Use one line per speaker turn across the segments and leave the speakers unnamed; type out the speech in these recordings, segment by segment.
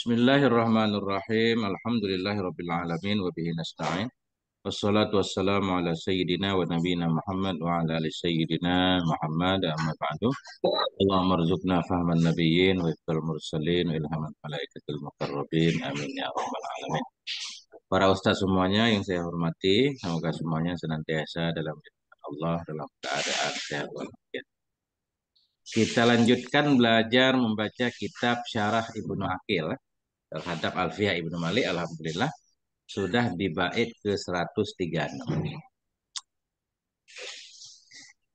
Bismillahirrahmanirrahim. Alhamdulillahirabbil alamin wa bihi nasta'in. Wassalatu wassalamu ala sayyidina wa nabiyyina Muhammad wa ala ali sayyidina Muhammad amma ba'du. Allah arzuqna fahman nabiyyin wa ibtal mursalin wa ilhaman malaikatil muqarrabin.
Amin ya rabbal alamin.
Para ustaz semuanya yang saya hormati, semoga semuanya senantiasa dalam Allah dalam keadaan sehat walafiat. Kita lanjutkan belajar membaca kitab Syarah Ibnu Akil terhadap Alfiah Ibnu Malik alhamdulillah sudah dibait ke 136.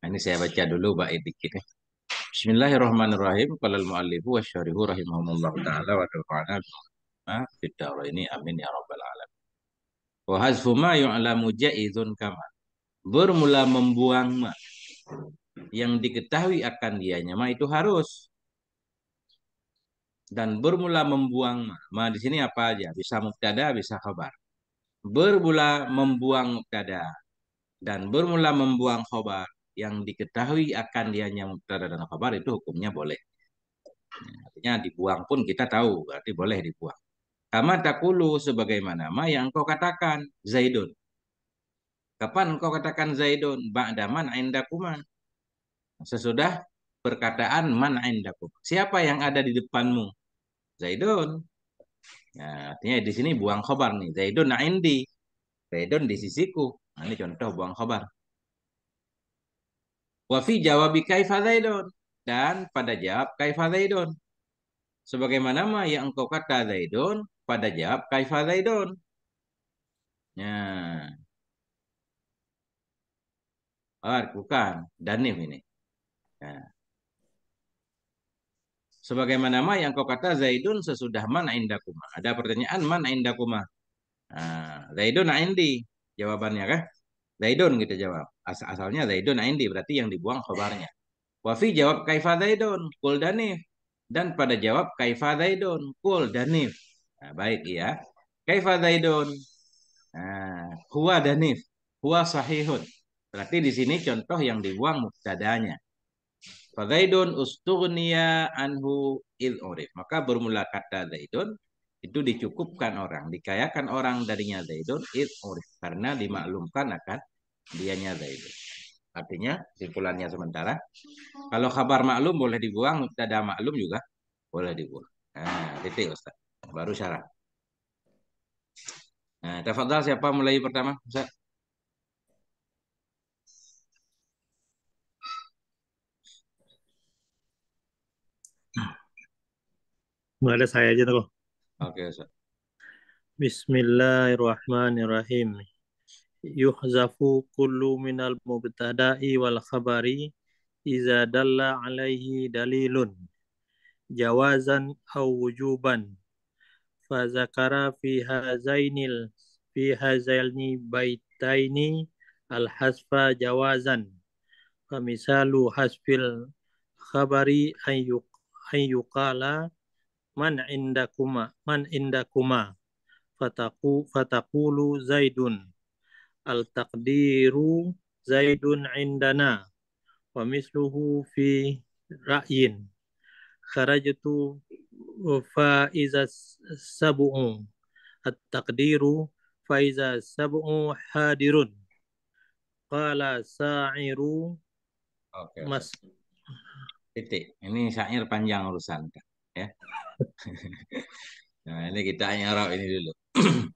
Nah, ini saya baca dulu bait dikit ya. Bismillahirrahmanirrahim. Qala al-muallifu wasyarihu rahimahumullah taala wa nafa'ana bima ini amin ya rabbal alamin. Wa hazfu ma yu'lamu jaizun kama. Bermula membuang ma yang diketahui akan dianya ma itu harus dan bermula membuang ma ma di sini apa aja bisa mubtada bisa khobar. bermula membuang mubtada dan bermula membuang khobar yang diketahui akan dianya mubtada dan khobar itu hukumnya boleh artinya dibuang pun kita tahu berarti boleh dibuang kama takulu sebagaimana ma yang kau katakan zaidun kapan engkau katakan zaidun ba'daman indakuma sesudah perkataan mana indakum. Siapa yang ada di depanmu? Zaidun. Nah, artinya di sini buang khobar nih. Zaidun indi. Zaidun di sisiku. Nah, ini contoh buang khobar. Wafi jawabi kaifa Zaidun. Dan pada jawab kaifa Zaidun. Sebagaimana ma yang engkau kata Zaidun, pada jawab kaifa Zaidun. Nah. Oh, bukan. Danif ini. Nah sebagaimana ma yang kau kata Zaidun sesudah mana indakuma. Ada pertanyaan mana indakuma. Nah, Zaidun aindi jawabannya kah? Zaidun kita gitu jawab. As asalnya Zaidun aindi berarti yang dibuang khabarnya. Wafi jawab kaifa Zaidun kul danif dan pada jawab kaifa Zaidun kul danif. Nah, baik ya. Kaifa Zaidun. Nah, huwa danif. Huwa sahihun. Berarti di sini contoh yang dibuang muktadanya. Zaidun ustughniya anhu il orif. Maka bermula kata Zaidun itu dicukupkan orang, dikayakan orang darinya Zaidun il orif karena dimaklumkan akan dianya Zaidun. Artinya simpulannya sementara. Kalau kabar maklum boleh dibuang, ada maklum juga boleh dibuang. Nah, titik Ustaz. Baru syarat. Nah, tafadhal siapa mulai pertama? Ustaz?
Mulai dari saya aja tuh. Oke, okay, Bismillahirrahmanirrahim. Yuhzafu kullu minal mubtada'i wal khabari iza dalla alaihi dalilun jawazan aw wujuban fa zakara fi hazainil fi hazaini baitaini al hasfa jawazan fa misalu hasfil khabari ayyuqala man indakuma man indakuma fataku fatakulu zaidun al takdiru zaidun indana wa misluhu fi ra'yin kharajtu faiza sabu'u at takdiru faiza sabu'u hadirun qala sa'iru okay. mas titik
ini syair panjang urusan ya. nah, ini kita hanya ini dulu.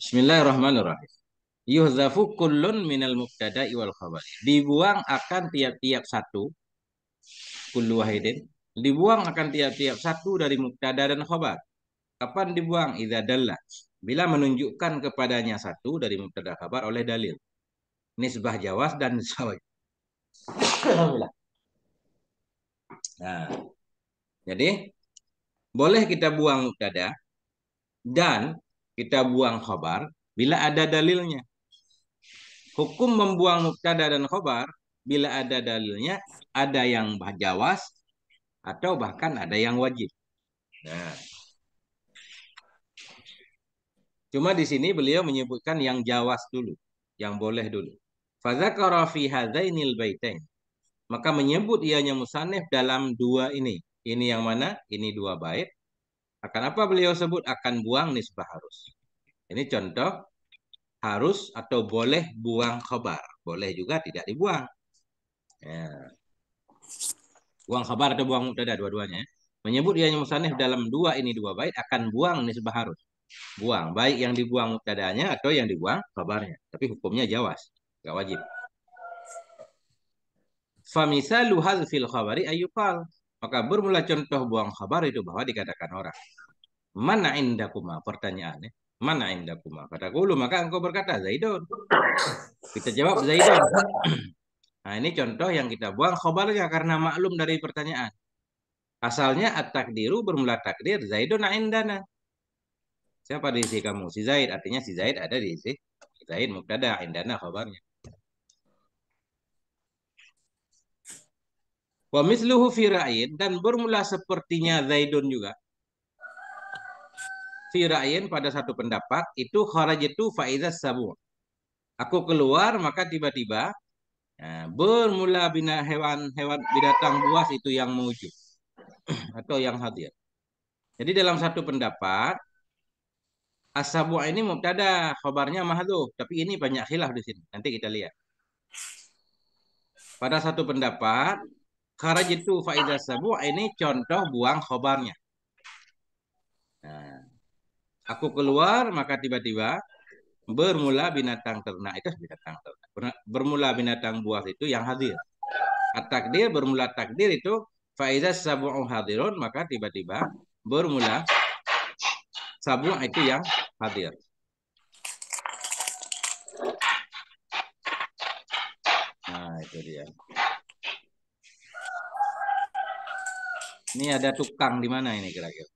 Bismillahirrahmanirrahim. Yuhzafu kullun minal mubtada'i wal khabar. Dibuang akan tiap-tiap satu kullu wahidin. Dibuang akan tiap-tiap satu dari mubtada dan khabar. Kapan dibuang? Idza dalla. Bila menunjukkan kepadanya satu dari mubtada khabar oleh dalil. Nisbah jawas dan nisbah. Alhamdulillah. Nah, jadi boleh kita buang mubtada dan kita buang khobar bila ada dalilnya. Hukum membuang mubtada dan khobar bila ada dalilnya, ada yang jawas atau bahkan ada yang wajib. Nah. Cuma di sini beliau menyebutkan yang jawas dulu, yang boleh dulu. Fadzakara fi baiteng Maka menyebut ianya musanif dalam dua ini, ini yang mana? Ini dua bait. Akan apa beliau sebut? Akan buang nisbah harus. Ini contoh harus atau boleh buang khabar. Boleh juga tidak dibuang. Ya. Buang khabar atau buang mubtada dua-duanya. Menyebut yang musanif dalam dua ini dua bait akan buang nisbah harus. Buang baik yang dibuang mubtadanya atau yang dibuang khabarnya. Tapi hukumnya jawas, nggak wajib. Famisalu fil khabari ayyuqal. Maka bermula contoh buang khabar itu bahwa dikatakan orang. Mana indakuma? Pertanyaannya. Mana indakuma? Kata lu maka engkau berkata Zaidun. Kita jawab Zaidun. Nah ini contoh yang kita buang khabarnya karena maklum dari pertanyaan. Asalnya at-takdiru bermula takdir Zaidun indana. Siapa di sisi kamu? Si Zaid. Artinya si Zaid ada di sisi Zaid mubtada indana khabarnya. Wa mithluhu fi ra'yin dan bermula sepertinya Zaidun juga. Fi ra'yin pada satu pendapat itu kharajtu faiza sabu. Aku keluar maka tiba-tiba ya, bermula bina hewan-hewan binatang buas itu yang menuju atau yang hadir. Jadi dalam satu pendapat Asabu ini mubtada, khabarnya mahdhuf, tapi ini banyak khilaf di sini. Nanti kita lihat. Pada satu pendapat karena itu faidah sabu ini contoh buang khobarnya. Nah, aku keluar maka tiba-tiba bermula binatang ternak itu binatang ternak. Bermula binatang buas itu yang hadir. At takdir bermula takdir itu faidah sabu hadirun maka tiba-tiba bermula sabu itu yang hadir. Nah, itu dia. Ini ada tukang di mana ini kira-kira?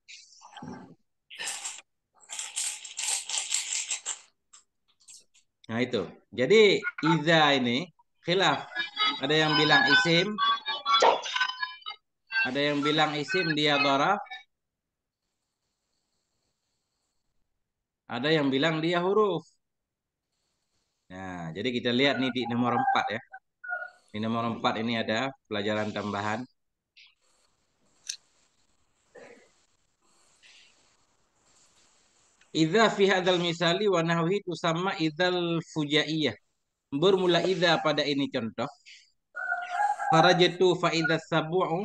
Nah itu. Jadi iza ini khilaf. Ada yang bilang isim. Ada yang bilang isim dia doraf. Ada yang bilang dia huruf. Nah, jadi kita lihat nih di nomor 4 ya. Di nomor 4 ini ada pelajaran tambahan. Idza fi hadzal misali wa nahwi tusamma sama idzal fujaiyah. Bermula idza pada ini contoh. Farajatu fa idza sabu'u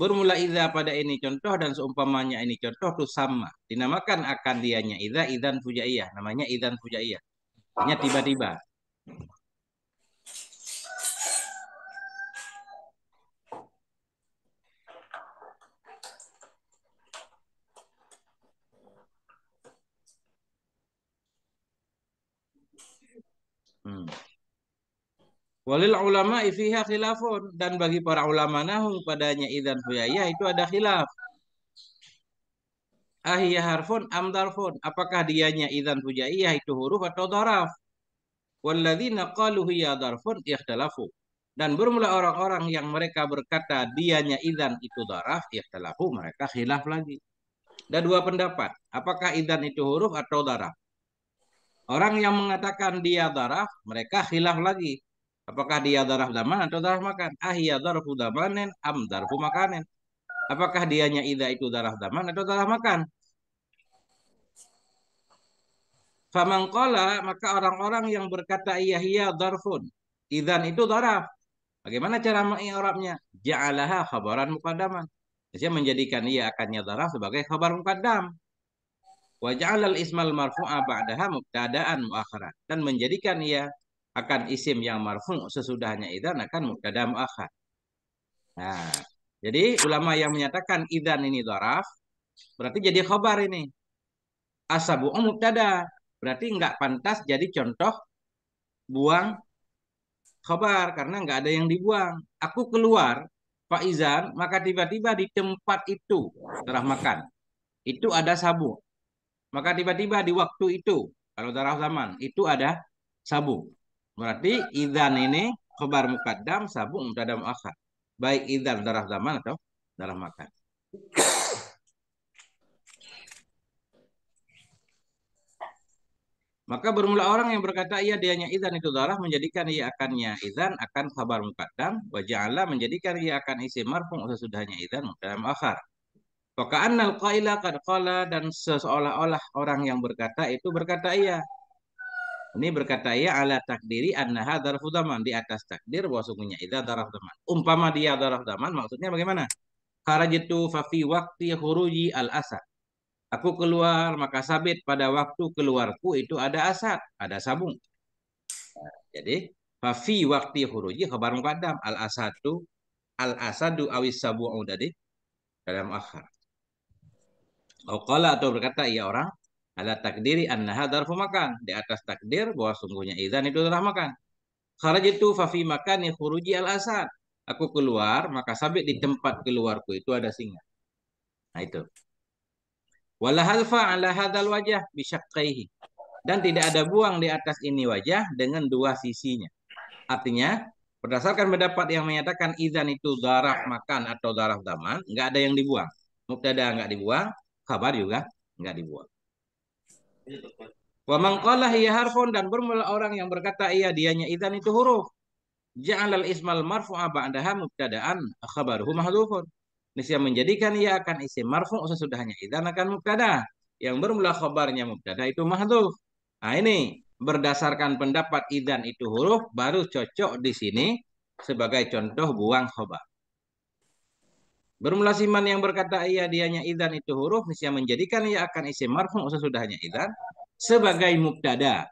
bermula idza pada ini contoh dan seumpamanya ini contoh itu sama dinamakan akan dianya idza idzan fujaiyah namanya idzan fujaiyah hanya tiba-tiba Hmm. Walil ulama ifiha khilafun dan bagi para ulama nahung padanya idan huyaya itu ada khilaf. Ahiyah harfun am darfun. Apakah dianya idan huyaya itu huruf atau daraf? Walladzina qalu hiya darfun ikhtalafu. Dan bermula orang-orang yang mereka berkata dianya idan itu daraf ikhtalafu. Mereka khilaf lagi. Ada dua pendapat. Apakah idan itu huruf atau daraf? Orang yang mengatakan dia darah, mereka hilaf lagi. Apakah dia darah daman atau darah makan? Ah ya darfu damanen am darfu makanen. Apakah dianya ida itu darah daman atau darah makan? Famangkola maka orang-orang yang berkata iya iya darfun. Idan itu darah. Bagaimana cara mengi'rabnya? Ja'alaha khabaran mukaddaman. Saya menjadikan ia akannya darah sebagai khabar mukaddam wa ja'alal ismal marfu'a ba'daha mubtada'an mu'akhara dan menjadikan ia akan isim yang marfu sesudahnya idan akan mubtada mu'akhar. Nah, jadi ulama yang menyatakan idan ini dharaf berarti jadi khobar ini. Asabu um mubtada berarti nggak pantas jadi contoh buang khobar karena nggak ada yang dibuang. Aku keluar Pak Izan, maka tiba-tiba di tempat itu, terah makan, itu ada sabu. Maka tiba-tiba di waktu itu, kalau taraf zaman, itu ada sabu. Berarti idan ini khabar mukaddam, sabu mutadam akhar. Baik idan taraf zaman atau dalam makan. Maka bermula orang yang berkata ia dianya izan itu darah menjadikan ia akannya izan akan khabar mukaddam wa ja'ala menjadikan ia akan isi marfu sesudahnya izan mukaddam akhar. Faka'annal qaila qad dan seolah-olah orang yang berkata itu berkata iya. Ini berkata iya ala takdiri annaha darafu daman di atas takdir wasungunya idha darafu daraf daman. Umpama dia darafu daman maksudnya bagaimana? Kharajitu fafi fi waqti huruji al asad. Aku keluar maka sabit pada waktu keluarku itu ada asad, ada sabung. Nah, jadi fafi fi waqti huruji khabar muqaddam al asadu al asadu awis sabu'u tadi dalam akhir. Qala atau berkata ia ya orang ada takdiri annaha darfu makan. Di atas takdir bahwa sungguhnya izan itu telah makan. Kharajtu fa fi makani khuruji al asad. Aku keluar, maka sabit di tempat keluarku itu ada singa. Nah itu. Wala halfa ala hadal wajah bisyaqqaihi. Dan tidak ada buang di atas ini wajah dengan dua sisinya. Artinya, berdasarkan pendapat yang menyatakan izan itu darah makan atau darah daman, nggak ada yang dibuang. Mubtada nggak dibuang, khabar juga nggak dibuat. Iya, Wa mangqalah ya harfun dan bermula orang yang berkata iya dianya idan itu huruf. Ja'alal ismal marfu'a ba'daha mubtada'an khabaruhu mahdhufun. Nisya menjadikan ia akan isim marfu' sesudahnya idan akan mubtada. Yang bermula khabarnya mubtada itu mahdhuf. Nah ini berdasarkan pendapat idan itu huruf baru cocok di sini sebagai contoh buang khabar. Bermula siman yang berkata iya dianya idan itu huruf niscaya menjadikan ia akan isim marfu sesudahnya idan sebagai mubtada.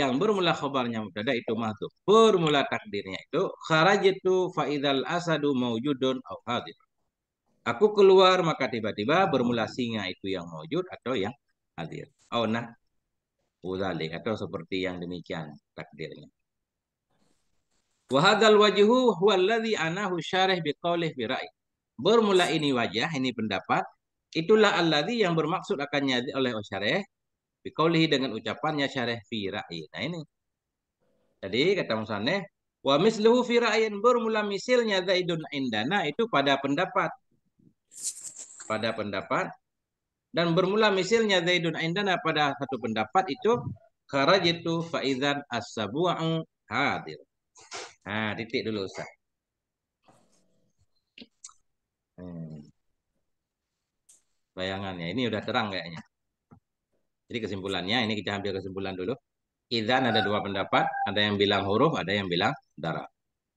Yang bermula khobarnya mubtada itu mahdhuf. Bermula takdirnya itu itu faidal asadu maujudun au hadir. Aku keluar maka tiba-tiba bermula singa itu yang maujud atau yang hadir. Au nah. atau seperti yang demikian takdirnya. Wahadal wajhu huwa alladhi anahu syarih biqaulih birai. Bermula ini wajah, ini pendapat. Itulah alladhi yang bermaksud akan oleh syarih. Biqaulihi dengan ucapannya syarih firai. ra'i. Nah ini. Jadi kata Musane, Wa misluhu fi ra'in bermula misilnya zaidun indana itu pada pendapat. Pada pendapat. Dan bermula misilnya zaidun indana pada satu pendapat itu. Karajitu fa'idhan as-sabu'u hadir. Ha, ah, titik dulu Ustaz. Hmm. Bayangannya, ini udah terang kayaknya. Jadi kesimpulannya, ini kita ambil kesimpulan dulu. Izan ada dua pendapat, ada yang bilang huruf, ada yang bilang darah.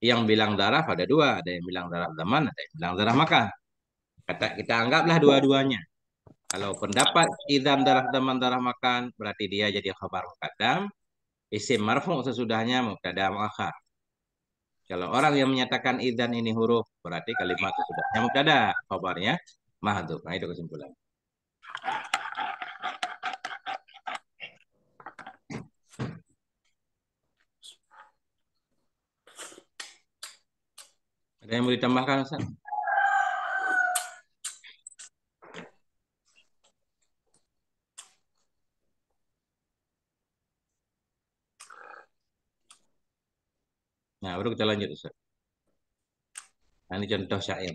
Yang bilang darah ada dua, ada yang bilang darah zaman, ada yang bilang darah makan. Kata kita anggaplah dua-duanya. Kalau pendapat izan darah zaman darah makan berarti dia jadi khabar mukaddam, isim marfu sesudahnya mubtada akhar. Kalau orang yang menyatakan idan ini huruf, berarti kalimat ada kabarnya khabarnya mahdhuf. Nah, itu kesimpulan. Ada yang mau ditambahkan, Ustaz?
Nah, baru kita lanjut Ustaz. Nah, ini contoh syair.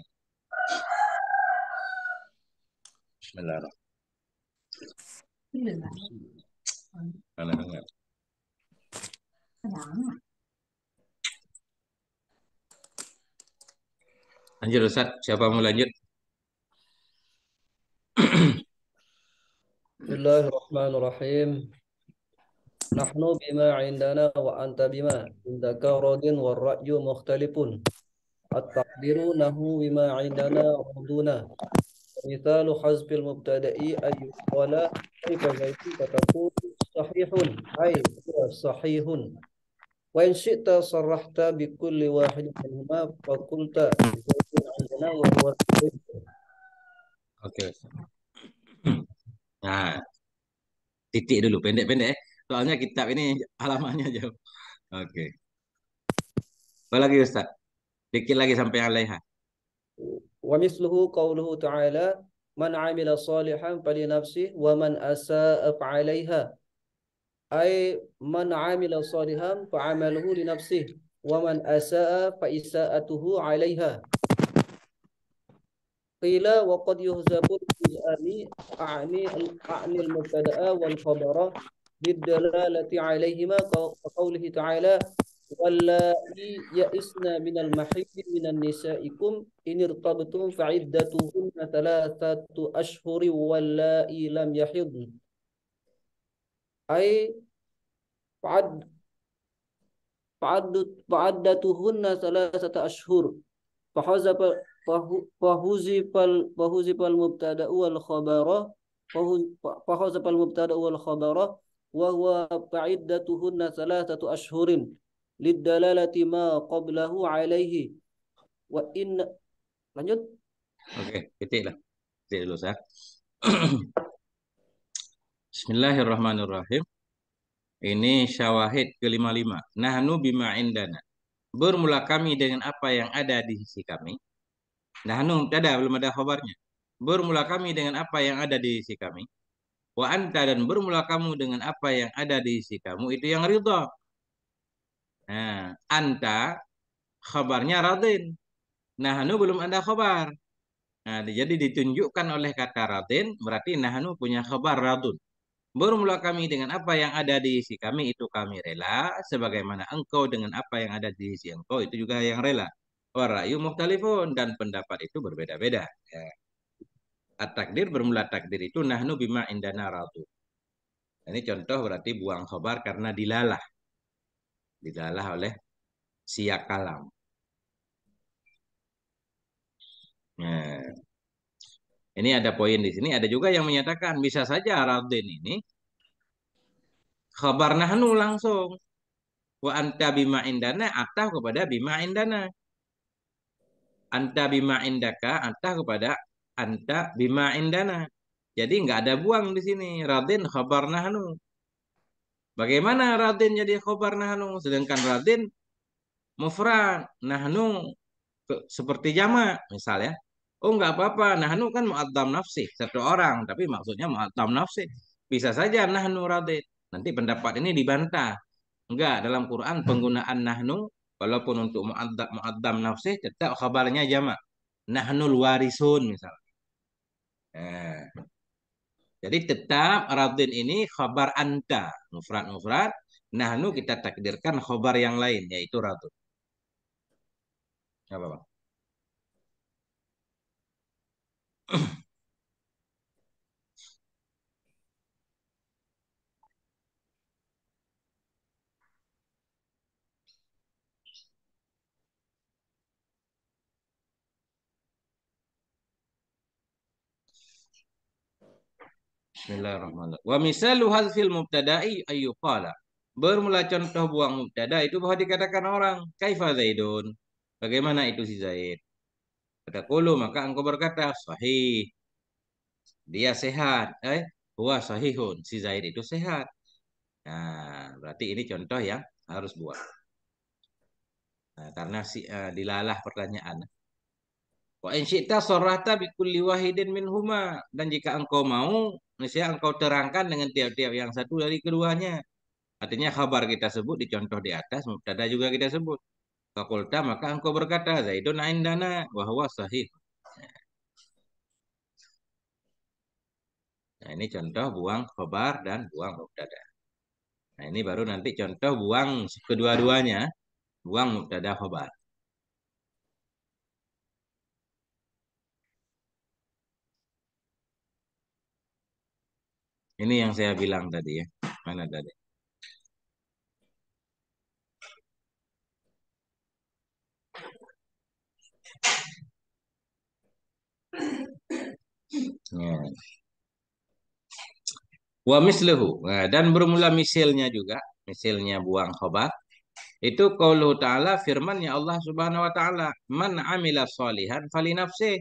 Bismillahirrahmanirrahim.
Lanjut Ustaz, siapa mau lanjut?
Bismillahirrahmanirrahim. Nahnu bima indana wa anta bima indaka radin wa ra'yu mukhtalifun. At-taqdiru nahu bima indana huduna. Mithalu hazbil mubtada'i ayu qala kaifa zaituka takun sahihun ay sahihun. Wa in syi'ta sarrahta bi kulli minhuma fa qulta indana wa huwa
Oke. Nah, titik dulu pendek-pendek eh. Soalnya kitab ini halamannya jauh. Oke. Okay. Apa lagi Ustaz? Dikit lagi sampai yang lain.
Wa misluhu qawluhu ta'ala man 'amila salihan pali nafsi wa man asa'a fa'alaiha. Ay man 'amila salihan fa'amaluhu li nafsi wa man asa'a fa isa'atuhu 'alaiha. Qila wa qad yuhzabu bil ani a'ni al-mubtada'a wal khabara للدلالة عليهما كقوله تعالى واللائي يئسن من المحيض من النسائكم إن ارتبتم فعدتهن ثلاثة أشهر واللائي لم يحضن أي فعد فعدتهن ثلاثة أشهر فهزب فحذف المبتدأ والخبر فحذف المبتدأ والخبر wahwa fa'iddatuhunna salasatu ashhurin liddalalati ma qablahu alaihi wa inna lanjut
oke okay, titik lah titik dulu saya
Bismillahirrahmanirrahim ini syawahid kelima lima nahnu bima indana bermula kami dengan apa yang ada di sisi kami nahnu ada belum ada khabarnya bermula kami dengan apa yang ada di sisi kami Wa anta dan bermula kamu dengan apa yang ada di isi kamu itu yang ridho. Nah, anta khabarnya radin. Nahnu belum ada khabar. Nah, jadi ditunjukkan oleh kata radin berarti nahnu punya khabar radun. Bermula kami dengan apa yang ada di isi kami itu kami rela sebagaimana engkau dengan apa yang ada di isi engkau itu juga yang rela. Warayu muhtalifun dan pendapat itu berbeda-beda. Ya. At-takdir bermula takdir itu nahnu bima indana ratu. Ini contoh berarti buang khobar karena dilalah. Dilalah oleh siak kalam. Nah, ini ada poin di sini. Ada juga yang menyatakan bisa saja Radin ini khobar nahnu langsung. Wa anta bima indana atau kepada bima indana. Anta bima indaka atau kepada anta bima indana. Jadi nggak ada buang di sini. Radin khabar nahnu. Bagaimana radin jadi khabar nahnu? Sedangkan radin mufrad nahnu seperti jama misalnya. Oh nggak apa-apa. Nahnu kan mu'addam nafsi satu orang, tapi maksudnya mu'addam nafsi. Bisa saja nahnu radin. Nanti pendapat ini dibantah. Enggak, dalam Quran penggunaan nahnu walaupun untuk mu'addam, muaddam nafsi tetap khabarnya jama, Nahnul warisun misalnya. Eh. Jadi tetap radin ini khabar anta, mufrad mufrad. Nahnu kita takdirkan khabar yang lain yaitu radun. Apa, Bang? Bismillahirrahmanirrahim. Wa misalu hadzil mubtada'i ayyuqala. Bermula contoh buang mubtada itu bahwa dikatakan orang, kaifa Zaidun? Bagaimana itu si Zaid? Kata kulu, maka engkau berkata, sahih. Dia sehat. Eh, huwa sahihun. Si Zaid itu sehat. Nah, berarti ini contoh yang harus buat. Nah, karena si, uh, dilalah pertanyaan. Wa in syi'ta sarrahta bi kulli wahidin minhuma dan jika engkau mau misalnya engkau terangkan dengan tiap-tiap yang satu dari keduanya. Artinya kabar kita sebut di contoh di atas mubtada juga kita sebut. Fakulta maka engkau berkata Zaidun indana wa huwa sahih. Nah, ini contoh buang khabar dan buang mubtada. Nah, ini baru nanti contoh buang kedua-duanya, buang mubtada khabar.
Ini yang saya bilang tadi ya. Mana tadi?
Ya. Wa mislihu. Nah, dan bermula misilnya juga, misilnya buang khobar. Itu kalau ta'ala firmannya Allah Subhanahu wa taala, "Man amila sholihan falinafsih."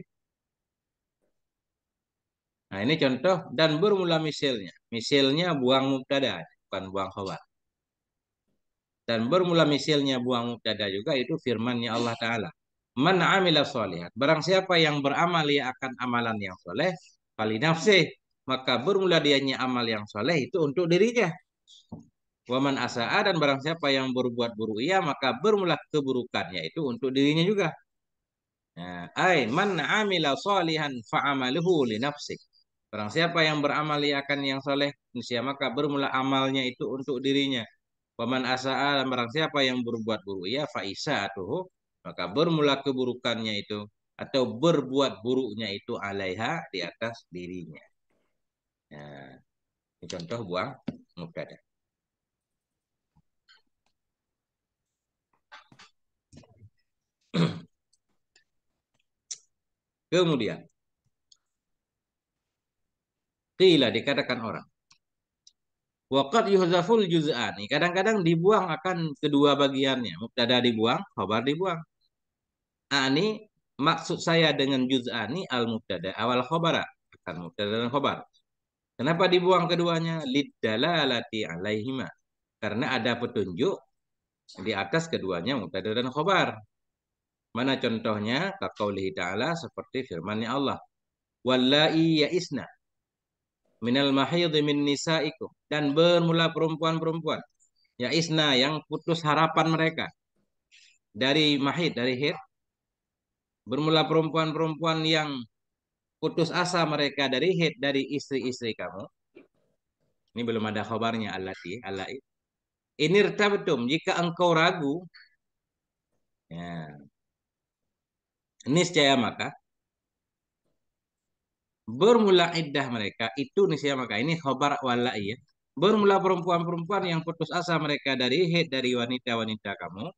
Nah, ini contoh dan bermula misilnya. Misilnya buang mubtada, bukan buang khobar. Dan bermula misilnya buang mubtada juga itu firmannya Allah Ta'ala. Man amila sholihat Barang siapa yang beramal ia akan amalan yang soleh, kali nafsi. Maka bermula dianya amal yang soleh itu untuk dirinya. Waman asa'a dan barang siapa yang berbuat buruk ia, maka bermula keburukannya itu untuk dirinya juga. ay nah, man amila sholihan fa'amaluhu li nafsi. Barang siapa yang beramal ia akan yang soleh, niscaya maka bermula amalnya itu untuk dirinya. Paman asa'a dan barang siapa yang berbuat buruk, ya faisa tuh maka bermula keburukannya itu atau berbuat buruknya itu alaiha di atas dirinya. Nah, ini contoh buang mubtada. Kemudian Qila dikatakan orang. Waqad yuhzaful juz'ani. Kadang-kadang dibuang akan kedua bagiannya. Mubtada dibuang, khabar dibuang. Ani maksud saya dengan juz'ani al mubtada awal khabara akan mubtada dan khabar. Kenapa dibuang keduanya? Liddalalati alaihima. Karena ada petunjuk di atas keduanya mubtada dan khabar. Mana contohnya? Kaqaulihi ta'ala seperti firmannya Allah Allah. Wallahi ya'isna minal mahidhi min nisaikum dan bermula perempuan-perempuan ya isna yang putus harapan mereka dari mahid dari hid bermula perempuan-perempuan yang putus asa mereka dari hid dari istri-istri kamu ini belum ada khabarnya allati ini inirtabtum jika engkau ragu ya niscaya maka bermula iddah mereka itu nisya maka ini khobar wala ya bermula perempuan-perempuan yang putus asa mereka dari hid dari wanita-wanita kamu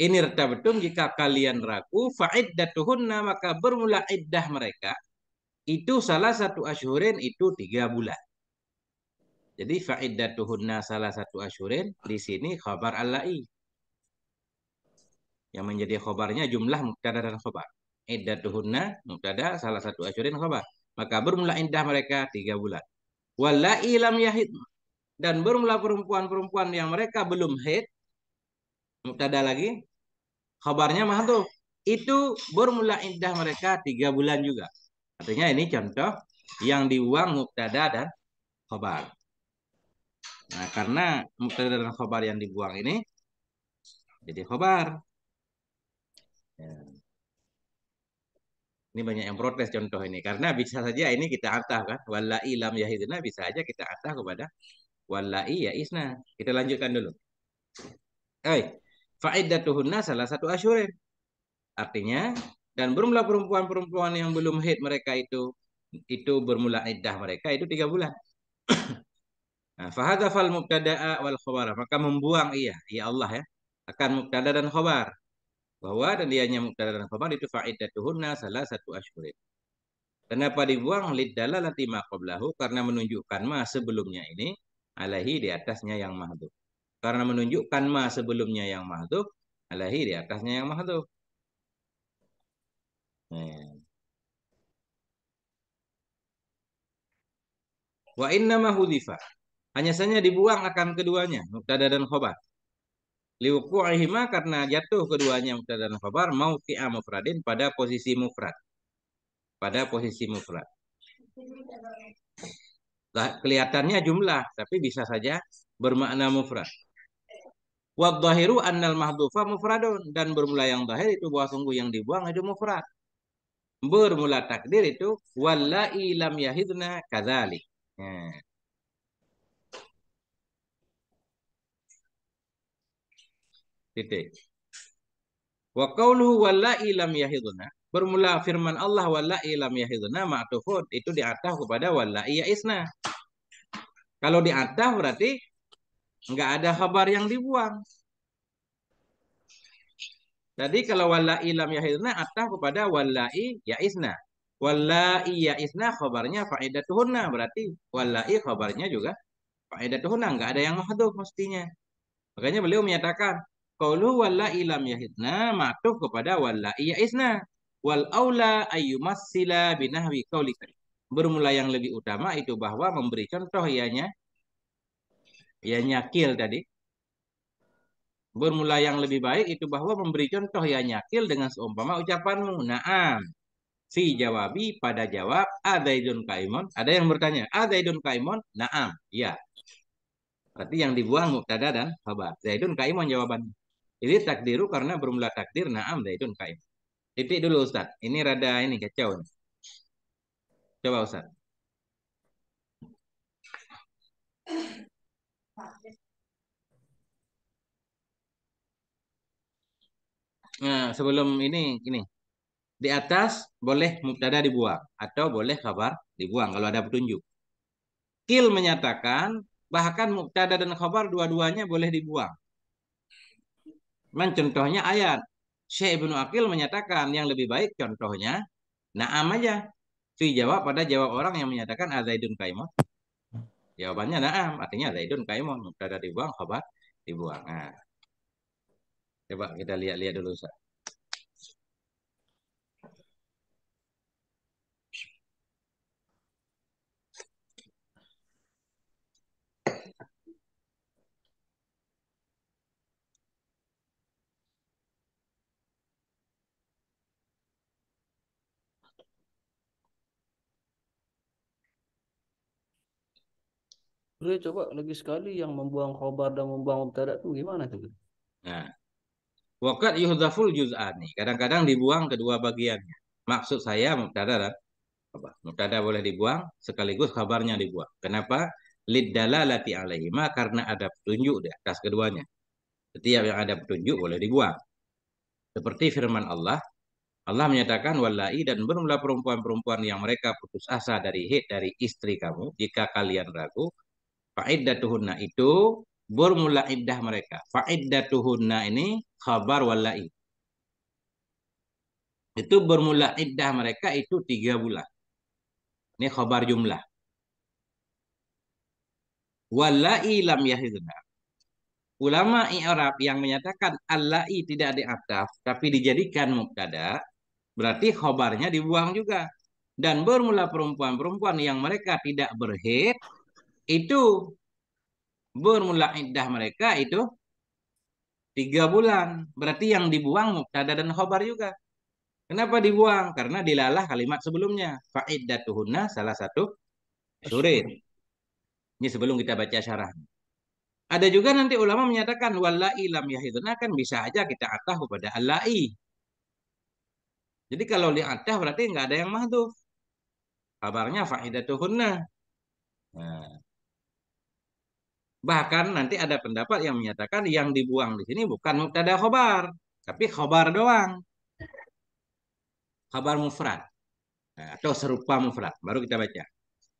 ini betul jika kalian ragu fa'iddatuhunna maka bermula iddah mereka itu salah satu asyurin itu tiga bulan jadi fa'iddatuhunna salah satu asyurin di sini khabar alai. Yang menjadi khabarnya jumlah mubtada dan khabar iddatuhunna mubtada salah satu asyurin khabar. Maka bermula indah mereka tiga bulan. Wala ilam yahid dan bermula perempuan-perempuan yang mereka belum haid mubtada lagi khabarnya mahdhuf itu bermula indah mereka tiga bulan juga. Artinya ini contoh yang diuang mubtada dan khabar Nah, karena mubtada dan khobar yang dibuang ini jadi khobar. Ya. Ini banyak yang protes contoh ini karena bisa saja ini kita atah kan walai lam yahidna bisa saja kita atah kepada walai ya isna. Kita lanjutkan dulu. eh fa'iddatuhunna salah satu asyurin. Artinya dan bermula perempuan-perempuan yang belum haid mereka itu itu bermula iddah mereka itu tiga bulan. nah, fahadha fal mubtada'a wal khabar. Maka membuang iya, ya Allah ya, akan mubtada dan khabar bahwa dan dia mubtada dan khabar itu faidatuhunna salah satu ashurin. Kenapa dibuang lid dalalati ma karena menunjukkan ma sebelumnya ini alahi di atasnya yang mahdhuf. Karena menunjukkan ma sebelumnya yang mahdhuf alahi di atasnya yang mahdhuf. Nah. Wa inna ma hudhifa. Hanya saja dibuang akan keduanya, mubtada dan khabar liwuqu'ihima karena jatuh keduanya mufrad dan khabar mauqi'a mufradin pada posisi mufrad. Pada posisi mufrad. Kelihatannya jumlah, tapi bisa saja bermakna mufrad. Wadzahiru annal mahdufa mufradun dan bermula yang zahir itu bahwa sungguh yang dibuang itu mufrad. Bermula takdir itu wallahi lam yahidna kadzalik. Nah. Titik. Wa qawluhu wallahi lam yahiduna. Bermula firman Allah wallahi lam yahiduna ma'tufun. Itu diatah kepada wallahi ya'isna. Kalau diatah berarti nggak ada kabar yang dibuang. Tadi kalau wallahi lam yahidna atah kepada wallahi yaisna. Wallahi yaisna khabarnya faidatuhunna berarti wallahi khabarnya juga faidatuhunna nggak ada yang mahdhuf mestinya. Makanya beliau menyatakan Qaulu wala ilam yahidna ma'tuf kepada iya isna Wal aula ayyumassila binahwi qaulika. Bermula yang lebih utama itu bahwa memberi contoh ianya ya nyakil tadi. Bermula yang lebih baik itu bahwa memberi contoh ya nyakil dengan seumpama ucapanmu. Naam. Si jawabi pada jawab ada adaidun kaimon Ada yang bertanya, ada adaidun kaimon Naam. Ya. Berarti yang dibuang muktada dan khabar. Zaidun kaimon jawabannya. Jadi takdiru karena bermula takdir na'am zaidun kaim. Titik dulu Ustaz. Ini rada ini kacau. Nih. Coba Ustaz. Nah, sebelum ini ini di atas boleh mubtada dibuang atau boleh khabar dibuang kalau ada petunjuk. Kil menyatakan bahkan mubtada dan khabar dua-duanya boleh dibuang mencontohnya ayat. Syekh Ibnu Akil menyatakan yang lebih baik contohnya Naam aja. Fi jawab pada jawab orang yang menyatakan Azaidun Kaimon. Jawabannya Naam, artinya Azaidun Kaimon. Mubtada dibuang, khabar dibuang. Nah. Coba kita lihat-lihat dulu Ustaz.
Beliau coba lagi sekali yang membuang khobar dan membuang mubtada itu gimana tuh?
Nah, wakat yuhdaful juz'ani. Kadang-kadang dibuang kedua bagiannya. Maksud saya mubtada apa? Mubtada boleh dibuang sekaligus kabarnya dibuang. Kenapa? alaihi alaihima karena ada petunjuk di atas keduanya. Setiap yang ada petunjuk boleh dibuang. Seperti firman Allah, Allah menyatakan walai dan bermula perempuan-perempuan yang mereka putus asa dari hid dari istri kamu jika kalian ragu Fa'iddatuhunna itu bermula iddah mereka. Fa'iddatuhunna ini khabar walai. Itu bermula iddah mereka itu tiga bulan. Ini khabar jumlah. Walai lam yahidna. Ulama Arab yang menyatakan alai tidak diataf tapi dijadikan mubtada, berarti khabarnya dibuang juga. Dan bermula perempuan-perempuan yang mereka tidak berhid, itu bermula iddah mereka itu tiga bulan. Berarti yang dibuang muktada dan khobar juga. Kenapa dibuang? Karena dilalah kalimat sebelumnya. Fa'iddatuhunna salah satu surit. Ini sebelum kita baca syarah. Ada juga nanti ulama menyatakan walai lam kan bisa aja kita atah kepada allai. Jadi kalau li'atah berarti nggak ada yang mahduf. Kabarnya fa'idatuhunna. Nah, Bahkan nanti ada pendapat yang menyatakan yang dibuang di sini bukan muktada khobar, tapi khobar doang. Khobar mufrad nah, atau serupa mufrad. Baru kita baca.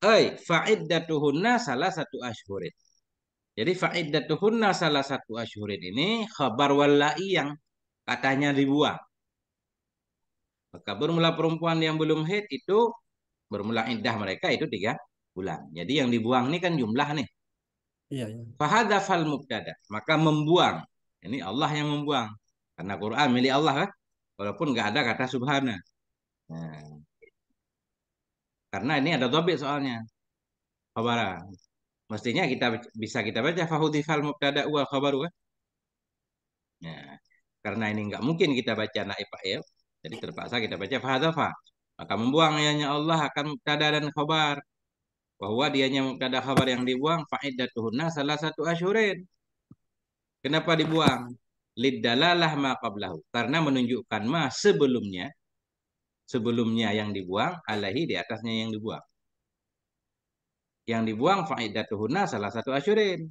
Ai fa'iddatuhunna salah satu ashhurin. Jadi fa'iddatuhunna salah satu ashhurin ini khobar wallahi yang katanya dibuang. Maka bermula perempuan yang belum hit itu bermula indah mereka itu tiga bulan. Jadi yang dibuang ini kan jumlah nih. Iya, iya. Fahadafal mubtada, maka membuang. Ini Allah yang membuang. Karena Quran milik Allah kan. Walaupun nggak ada kata subhana. Nah. Karena ini ada dobit soalnya. Khabara. Mestinya kita bisa kita baca fal mubtada wal khabaru kan. Nah, karena ini nggak mungkin kita baca naib fa'il, jadi terpaksa kita baca fahadafa. Maka membuang ayahnya ya Allah akan mubtada dan khabar bahwa dianya mubtada khabar yang dibuang fa'iddatuhunna salah satu asyurin. Kenapa dibuang? Liddalalah ma qablahu. Karena menunjukkan ma sebelumnya sebelumnya yang dibuang alahi di atasnya yang dibuang. Yang dibuang fa'iddatuhunna salah satu asyurin.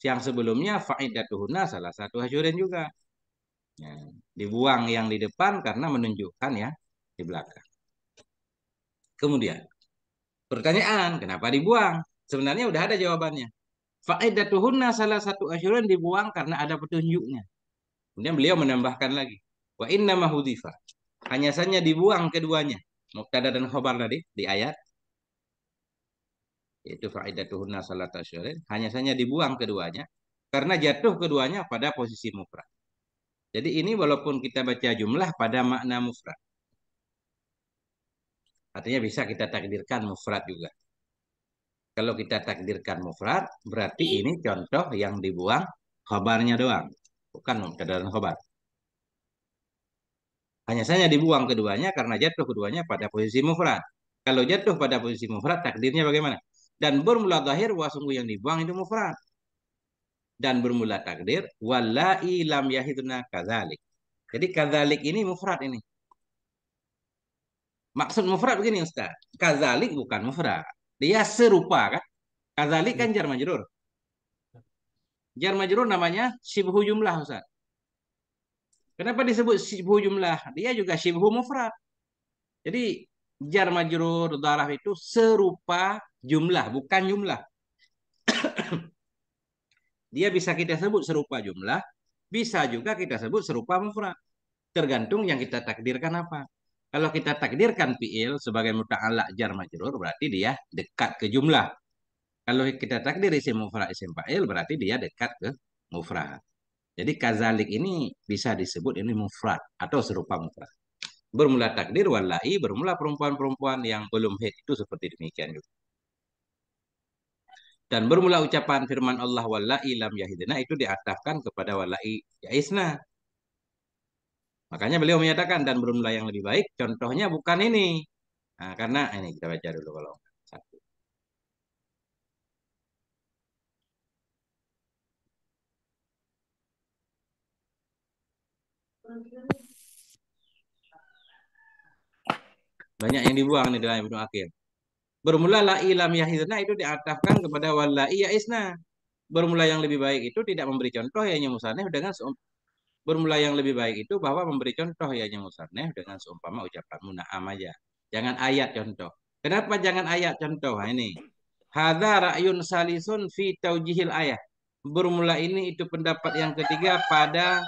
Yang sebelumnya fa'iddatuhunna salah satu asyurin juga. Ya, dibuang yang di depan karena menunjukkan ya di belakang. Kemudian Pertanyaan, kenapa dibuang? Sebenarnya udah ada jawabannya. Fa'idatuhunna salah satu asyurun dibuang karena ada petunjuknya. Kemudian beliau menambahkan lagi. Wa inna mahudifa. Hanya saja dibuang keduanya. Muktada dan khobar tadi di ayat. Yaitu fa'idatuhunna satu asyurin. Hanya saja dibuang keduanya. Karena jatuh keduanya pada posisi mufrad. Jadi ini walaupun kita baca jumlah pada makna mufrad. Artinya bisa kita takdirkan mufrad juga. Kalau kita takdirkan mufrad, berarti ini contoh yang dibuang khabarnya doang, bukan keadaan khabar. Hanya saja dibuang keduanya karena jatuh keduanya pada posisi mufrad. Kalau jatuh pada posisi mufrad, takdirnya bagaimana? Dan bermula zahir sungguh yang dibuang itu mufrad. Dan bermula takdir, walai lam yahiduna kazalik. Jadi kazalik ini mufrad ini. Maksud mufrad begini Ustaz. Kazalik bukan mufrad. Dia serupa kan? Kazalik kan iya. jar majrur. Jar majrur namanya syibhu jumlah Ustaz. Kenapa disebut syibhu jumlah? Dia juga syibhu mufrad. Jadi jar majrur dharaf itu serupa jumlah, bukan jumlah. Dia bisa kita sebut serupa jumlah, bisa juga kita sebut serupa mufrad. Tergantung yang kita takdirkan apa. Kalau kita takdirkan fi'il sebagai muta'ala jar majrur berarti dia dekat ke jumlah. Kalau kita takdir isim mufrad isim fa'il berarti dia dekat ke mufrad. Jadi kazalik ini bisa disebut ini mufrad atau serupa mufrad. Bermula takdir walai, bermula perempuan-perempuan yang belum hid itu seperti demikian juga. Dan bermula ucapan firman Allah walai lam yahidna itu diatafkan kepada walai yaisna. Makanya beliau menyatakan dan bermula yang lebih baik. Contohnya bukan ini. Nah, karena eh, ini kita baca dulu kalau satu. Banyak yang dibuang nih dalam Ibnu akhir. Bermula la ilam yahizna itu diatafkan kepada wala iya isna. Bermula yang lebih baik itu tidak memberi contoh yang musanif dengan bermula yang lebih baik itu bahwa memberi contoh ya musarneh dengan seumpama ucapan muna'am aja. Jangan ayat contoh. Kenapa jangan ayat contoh? Nah, ini. Hadza ra'yun salisun fi taujihil ayat. Bermula ini itu pendapat yang ketiga pada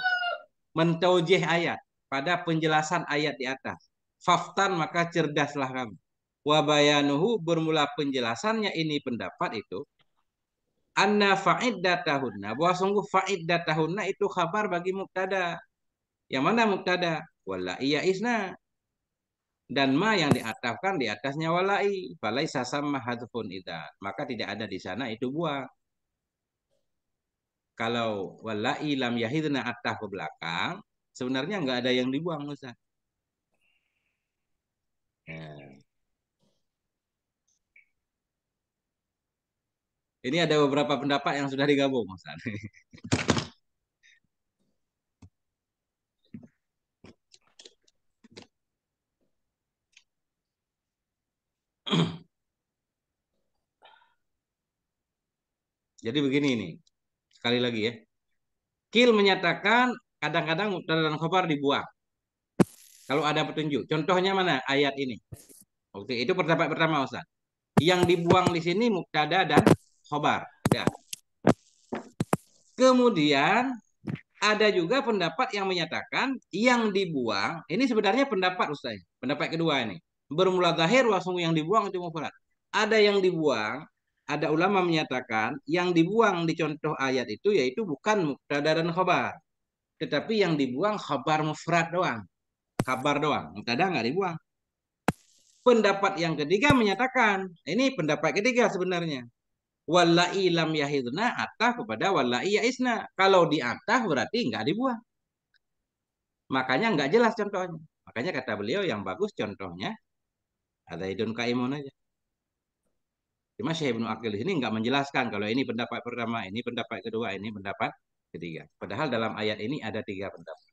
mentaujih ayat. Pada penjelasan ayat di atas. Faftan maka cerdaslah kamu. Wabayanuhu bermula penjelasannya ini pendapat itu anna fa'iddatahunna bahwa sungguh fa'iddatahunna itu khabar bagi mubtada. Yang mana mubtada? Walai ya isna. Dan ma yang diatafkan di atasnya walai. balai sasam hadfun idat. Maka tidak ada di sana itu buah. Kalau walai lam yahidna atah ke belakang, sebenarnya nggak ada yang dibuang Ustaz. Ya. Ini ada beberapa pendapat yang sudah digabung, Mas. Jadi begini ini, sekali lagi ya. Kil menyatakan kadang-kadang mubtada dan khobar dibuang. Kalau ada petunjuk. Contohnya mana? Ayat ini. Oke, itu pendapat pertama Ustaz. Yang dibuang di sini mubtada dan khobar. Ya. Kemudian ada juga pendapat yang menyatakan yang dibuang ini sebenarnya pendapat Ustaz. Ya. Pendapat kedua ini. Bermula zahir sungguh yang dibuang itu mufrad. Ada yang dibuang, ada ulama menyatakan yang dibuang di contoh ayat itu yaitu bukan mubtada dan khobar. Tetapi yang dibuang khabar mufrad doang. Kabar doang, mubtada nggak dibuang. Pendapat yang ketiga menyatakan, ini pendapat ketiga sebenarnya. Walai lam yahidna atah kepada walai yaisna. Kalau di atah berarti nggak dibuang. Makanya nggak jelas contohnya. Makanya kata beliau yang bagus contohnya ada idun kaimun aja. Cuma Syekh Ibn Akil ini nggak menjelaskan kalau ini pendapat pertama, ini pendapat kedua, ini pendapat ketiga. Padahal dalam ayat ini ada tiga pendapat.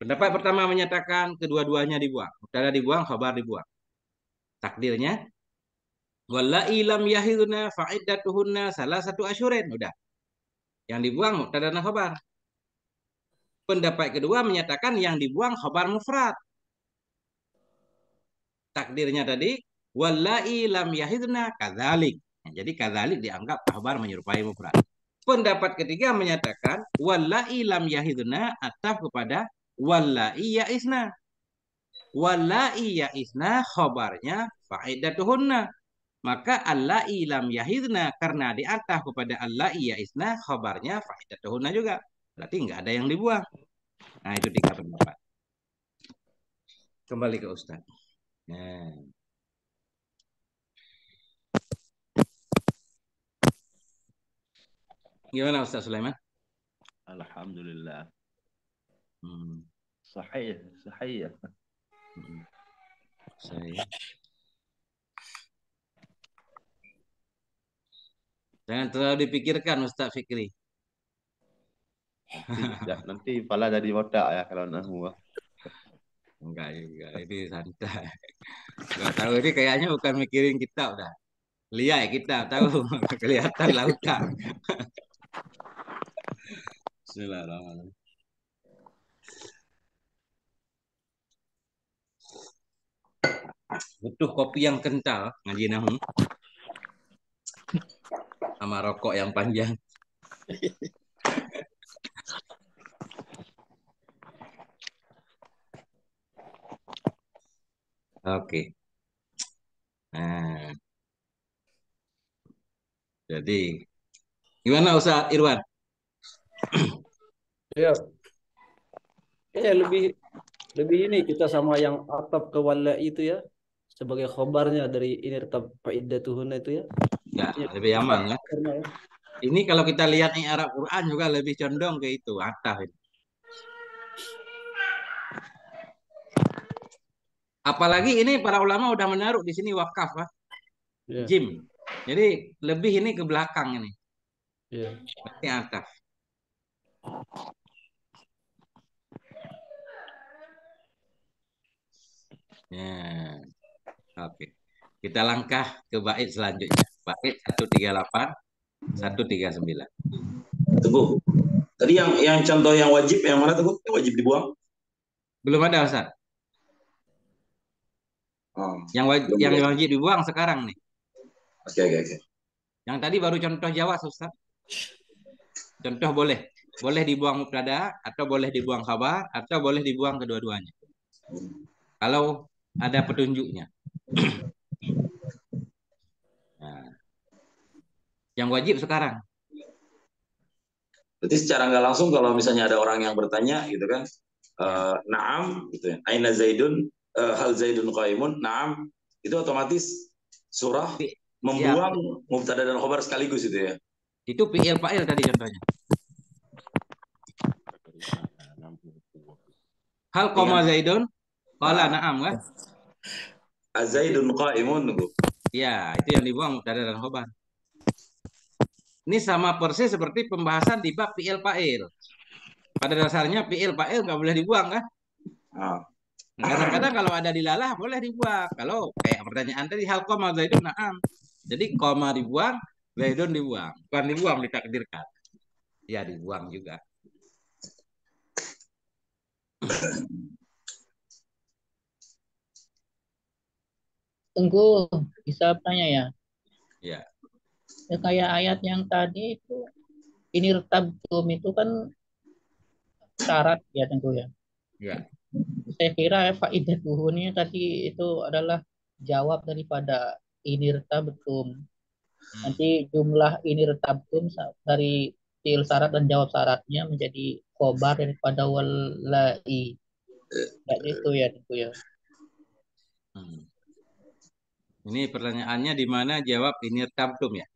Pendapat pertama menyatakan kedua-duanya dibuang. Mutala dibuang, khabar dibuang. Takdirnya Wallai lam yahiduna fa'iddatuhunna salah satu asyurin. Udah. Yang dibuang muktadana khabar. Pendapat kedua menyatakan yang dibuang khabar mufrad. Takdirnya tadi wallai lam yahiduna kadzalik. Nah, jadi kadzalik dianggap khabar menyerupai mufrad. Pendapat ketiga menyatakan wallai lam yahiduna ataf kepada wallai ya'isna. Wallai ya'isna khabarnya fa'iddatuhunna maka Allah ilam yahidna karena diantah kepada Allah iya isna khabarnya faidatuhuna juga berarti nggak ada yang dibuang nah itu tiga pendapat kembali ke Ustaz nah.
gimana Ustaz Sulaiman Alhamdulillah hmm. sahih sahih ya.
hmm.
sahih
Jangan terlalu dipikirkan Ustaz Fikri. Nanti, ya, nanti pala jadi botak ya kalau nak semua. Enggak juga, ini santai. Enggak tahu ini kayaknya bukan mikirin kitab dah. Lihat kita
tahu kelihatan lautan. Bismillahirrahmanirrahim. Butuh kopi yang kental ngaji nahu sama rokok yang panjang.
Oke. Okay. Nah.
Jadi gimana usaha Irwan?
Ya. Ya lebih lebih ini kita sama yang atap ke itu ya sebagai khobarnya dari ini tetap faidatuhuna itu ya.
Ya, iya. lebih aman kan.
Ini kalau kita lihat nih Arab Quran juga lebih condong ke itu,
ataf ini. Apalagi ini para ulama udah menaruh di sini wakaf, ya. Jim. Jadi lebih ini ke belakang ini. Ya. ataf. Ya. Oke. Kita langkah ke bait selanjutnya. Bait 138 139. Teguh.
Tadi yang yang contoh yang wajib yang mana Teguh? Yang wajib dibuang?
Belum ada Ustaz.
Oh, yang wajib, belum yang belum.
wajib dibuang sekarang nih. Oke okay, oke okay, oke. Okay. Yang tadi baru contoh Jawa Ustaz. Contoh boleh. Boleh dibuang mubtada atau boleh dibuang khabar atau boleh dibuang kedua-duanya. Hmm. Kalau ada petunjuknya. yang wajib sekarang.
Jadi secara nggak langsung kalau misalnya ada orang yang bertanya gitu kan, uh, naam gitu ya, aina zaidun, uh, hal zaidun qaimun, naam itu otomatis surah membuang ya. mubtada dan khobar sekaligus itu ya. Itu fi'il ya, fa'il tadi contohnya. Hal koma iya. Zaidun? Kala na'am kan? Azaidun qa'imun.
Ya, itu yang dibuang mubtada dan khobar. Ini sama persis seperti pembahasan di bab PL PAIL. Pada dasarnya PL PAIL nggak boleh dibuang kan? Ah. Nah, Kadang-kadang kalau ada dilalah boleh dibuang. Kalau kayak pertanyaan tadi hal koma zaidun naam. Jadi koma dibuang, zaidun dibuang. Bukan dibuang ditakdirkan. Ya dibuang juga.
Tunggu, bisa tanya ya? Ya ya kayak ayat yang tadi itu ini retab tum itu kan syarat ya tentu ya. Ya. Saya kira faidah buhunya tadi itu adalah jawab daripada ini retab tum. Hmm. Nanti jumlah ini retab tum dari til syarat dan jawab syaratnya menjadi kobar daripada walai. Ya itu ya tentu ya. Hmm.
Ini pertanyaannya di mana jawab ini tabtum ya?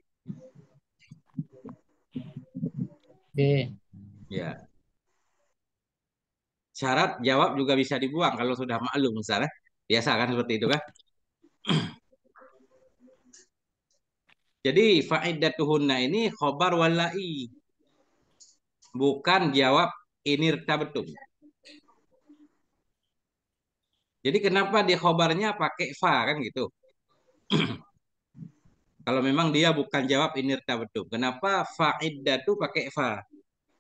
Oke. Ya. Syarat jawab juga bisa dibuang kalau sudah maklum misalnya. Biasa kan seperti itu kan? Jadi faidatuhunna ini khobar walai. Bukan jawab ini betul. Jadi kenapa di khobarnya pakai fa kan gitu? Kalau memang dia bukan jawab ini tabedum. Kenapa tuh pakai fa?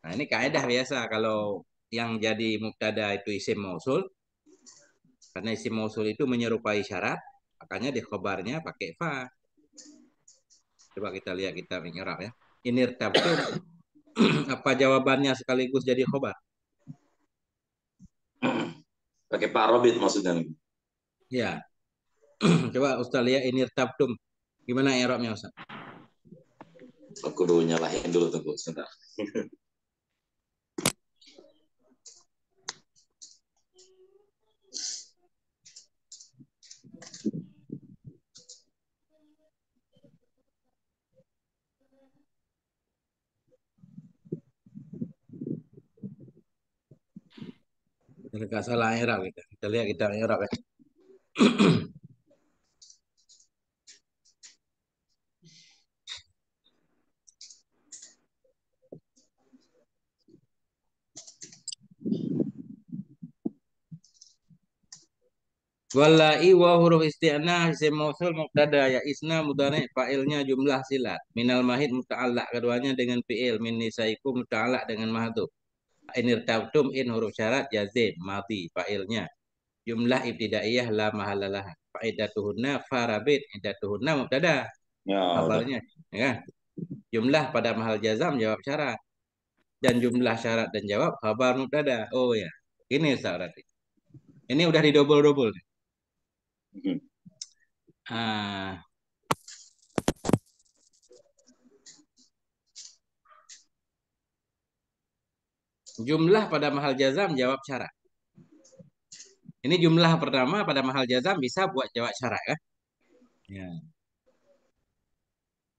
Nah, ini kaidah biasa kalau yang jadi mubtada itu isim mausul. Karena isim mausul itu menyerupai syarat, makanya di khabarnya pakai fa. Coba kita lihat kita menyerap ya. Ini tabedum. Apa jawabannya sekaligus jadi khobar?
Pakai Pak Robit maksudnya.
Ya. Coba Ustaz lihat ini tabedum Gimana Eroknya Ustaz?
Aku dulu nyalahin dulu tunggu sebentar.
Mereka salah era kita. Kita lihat kita era ya. kan. Walai wa huruf isti'na isim mausul muqtada ya isna mudhari fa'ilnya jumlah silat. Minal mahid muta'allaq keduanya dengan fi'il min nisaikum muta'allaq dengan mahdhuf. In irtabtum in huruf syarat jazim mati fa'ilnya. Jumlah ibtidaiyah la mahalalah. Fa'idatuhunna farabit idatuhunna muqtada Ya, Asalnya, ya. ya kan? Jumlah pada mahal jazam jawab syarat. Dan jumlah syarat dan jawab khabar muqtada Oh ya. Ini Ustaz Ini udah didobol-dobol nih. Uh, jumlah pada mahal jazam jawab syarat. Ini jumlah pertama pada mahal jazam bisa buat jawab syarat ya. ya.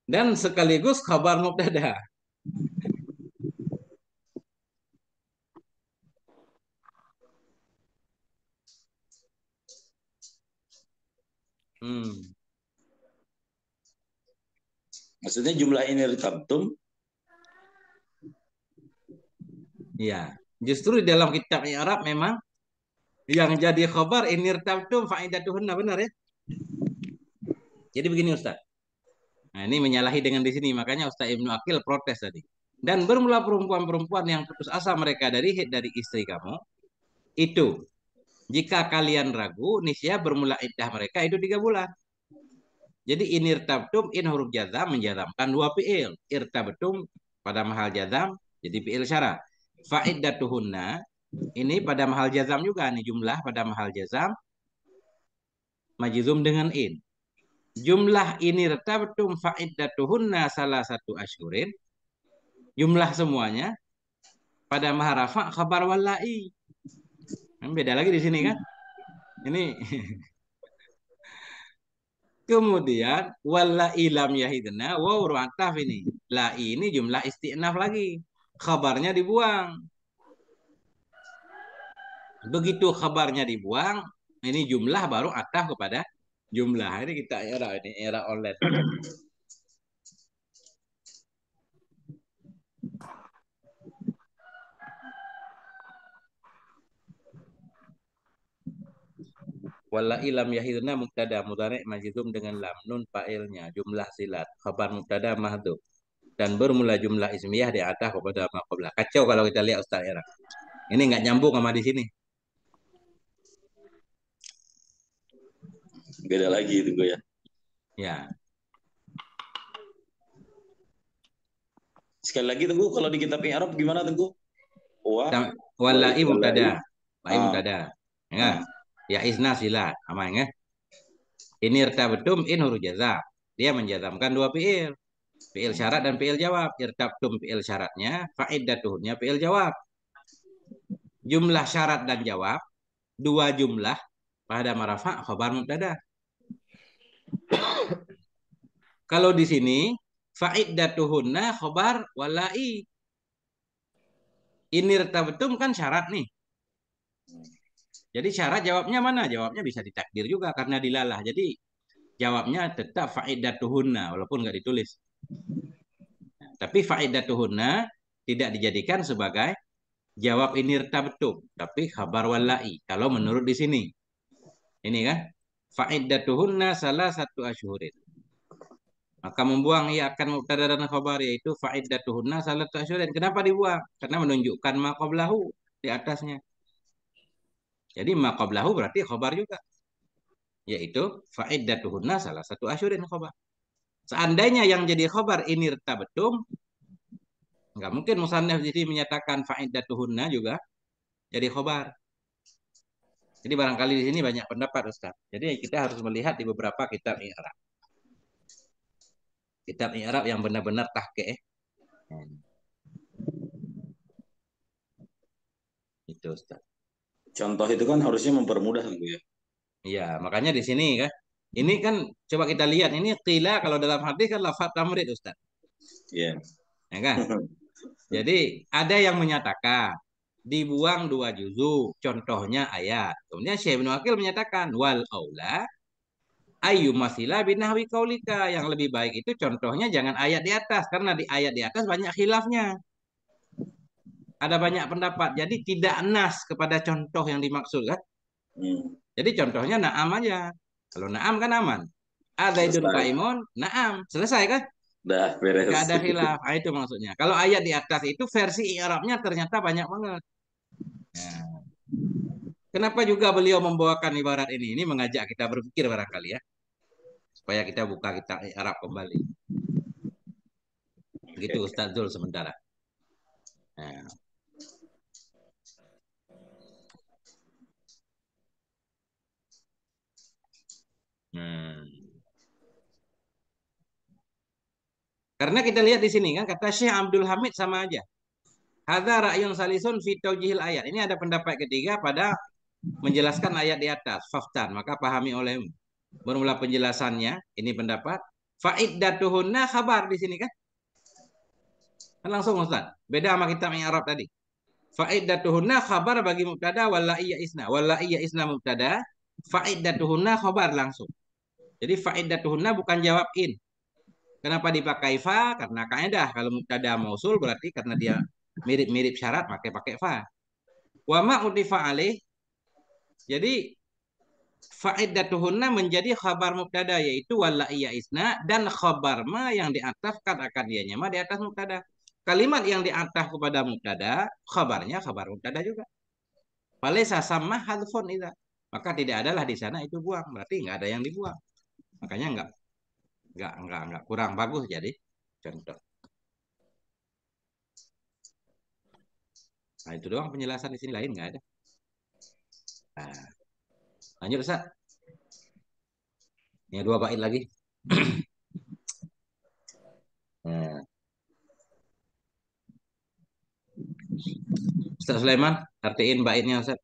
Dan sekaligus kabar mubtada.
Hmm. Maksudnya jumlah ini ritabtum? ya,
Justru di dalam kitab Arab memang yang jadi khobar ini tabtum faidatuhunna benar ya? Jadi begini Ustaz. Nah, ini menyalahi dengan di sini makanya Ustaz Ibnu Akil protes tadi. Dan bermula perempuan-perempuan yang putus asa mereka dari dari istri kamu itu jika kalian ragu, nisya bermula iddah mereka itu tiga bulan. Jadi irtabtum in huruf jazam menjazamkan dua fi'il. Irtabtum pada mahal jazam jadi fi'il syarat. Fa'iddatuhunna ini pada mahal jazam juga nih jumlah pada mahal jazam majizum dengan in. Jumlah ini irtabtum fa'iddatuhunna salah satu asyurin. Jumlah semuanya pada maharafa khabar walai. Beda lagi di sini kan. Hmm. Ini Kemudian wala ilam yahidna wa ruataf ini. La ini jumlah isti'naf lagi. kabarnya dibuang. Begitu kabarnya dibuang, ini jumlah baru ataf kepada jumlah. Ini kita era ini era online. Wala ilam yahirna mubtada mudhari majzum dengan lam nun fa'ilnya jumlah silat khabar mubtada mahdhu dan bermula jumlah ismiyah di atas kepada maqablah. Kacau kalau kita lihat Ustaz Era. Ini nggak nyambung sama di sini.
Beda lagi itu gue ya. Ya. Sekali lagi tunggu kalau di kitab Arab gimana tunggu? Wah.
Wala'i mubtada. Wala'i mubtada. Ah. Ya ya isna sila ya. ini irtabtum in huruf jaza dia menjazamkan dua fiil fiil syarat dan fiil jawab irtabtum fiil syaratnya fa'iddatuhnya fiil jawab jumlah syarat dan jawab dua jumlah pada marafa khobar mubtada kalau di sini fa'iddatuhunna khobar walai Ini retabetum kan syarat nih jadi syarat jawabnya mana? Jawabnya bisa ditakdir juga karena dilalah. Jadi jawabnya tetap faidatuhunna walaupun nggak ditulis. Tapi tapi faidatuhunna tidak dijadikan sebagai jawab ini tertutup. tapi khabar walai kalau menurut di sini. Ini kan faidatuhunna salah satu asyurin. Maka membuang ia akan mubtada dan khabar yaitu faidatuhunna salah satu asyurin. Kenapa dibuang? Karena menunjukkan makoblahu di atasnya jadi maqablahu berarti khobar juga. Yaitu fa'iddatuhunna salah satu asyurin khobar. Seandainya yang jadi khobar ini betum, nggak mungkin Musanna jadi menyatakan fa'iddatuhunna juga jadi khobar. Jadi barangkali di sini banyak pendapat Ustaz. Jadi kita harus melihat di beberapa kitab Arab, Kitab Arab yang benar-benar tahkeh
Itu Ustaz contoh itu kan harusnya mempermudah gitu ya. Iya,
makanya di sini kan ini kan coba kita lihat ini qila kalau dalam hadis kan lafaz tamrid Ustaz. Iya. Yeah. Ya kan? Jadi ada yang menyatakan dibuang dua juzu, contohnya ayat. Kemudian Syekh bin Wakil menyatakan wal aula ayu masila binahwi kaulika yang lebih baik itu contohnya jangan ayat di atas karena di ayat di atas banyak khilafnya ada banyak pendapat. Jadi tidak nas kepada contoh yang dimaksud kan. Hmm. Jadi contohnya naam aja. Kalau naam kan aman. Ada idun kaimun, naam. Selesai kan?
Dah beres. Gak ada hilaf. Nah,
itu maksudnya. Kalau ayat di atas itu versi Arabnya ternyata banyak banget. Ya. Kenapa juga beliau membawakan ibarat ini? Ini mengajak kita berpikir barangkali ya. Supaya kita buka kita Arab kembali. Begitu Ustaz Zul sementara. Nah. Ya. Hmm. Karena kita lihat di sini kan kata Syekh Abdul Hamid sama aja. Hadza ra'yun salisun fi taujihil ayat. Ini ada pendapat ketiga pada menjelaskan ayat di atas. Faftan, maka pahami olehmu. Bermula penjelasannya, ini pendapat. Fa'iddatuhunna khabar di sini kan? Kan langsung Ustaz. Beda sama kitab yang Arab tadi. Fa'iddatuhunna khabar bagi mubtada wala iya isna. Wala iya isna mubtada. Fa'iddatuhunna khabar langsung. Jadi faidatuhunna bukan jawab in. Kenapa dipakai fa? Karena kaidah kalau mubtada mausul berarti karena dia mirip-mirip syarat pakai pakai fa. Wa ma utifa alih. Jadi faidatuhunna menjadi khabar mubtada yaitu wala iya isna dan khabar ma yang di atas kan akan dianya ma di atas mubtada. Kalimat yang di atas kepada mubtada, khabarnya khabar mubtada juga. Falaisa sama hadfun itu. Maka tidak adalah di sana itu buang, berarti nggak ada yang dibuang. Makanya enggak enggak enggak enggak kurang bagus jadi contoh. Nah itu doang penjelasan di sini lain enggak ada. Nah, lanjut Ustaz. ini dua bait lagi. nah. Ustaz Sulaiman, artiin baitnya Ustaz.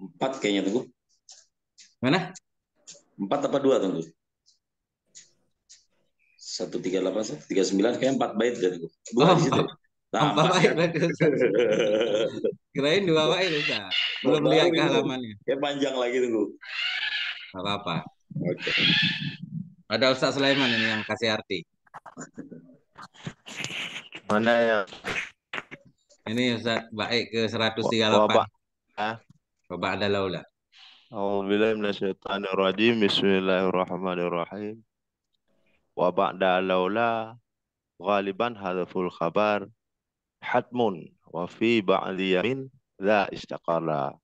Empat kayaknya tuh.
Mana? Empat apa dua tunggu? Satu tiga delapan, satu tiga sembilan, kayak empat bait dari gue. Bukan oh, di situ. Nah, empat bait, bagus. Kirain dua bait udah. Belum lihat halamannya. Kayak panjang lagi tunggu.
Gak apa-apa. Oke. Okay. Ada Ustaz Sulaiman ini yang kasih arti. Mana ya? Ini Ustaz baik ke 138. delapan Bapak ada
laulah. A'udzubillahiminasyaitonirrajim. Bismillahirrahmanirrahim. Wa ba'da laula ghaliban hadful khabar hatmun wa fi ba'di yamin la istaqala.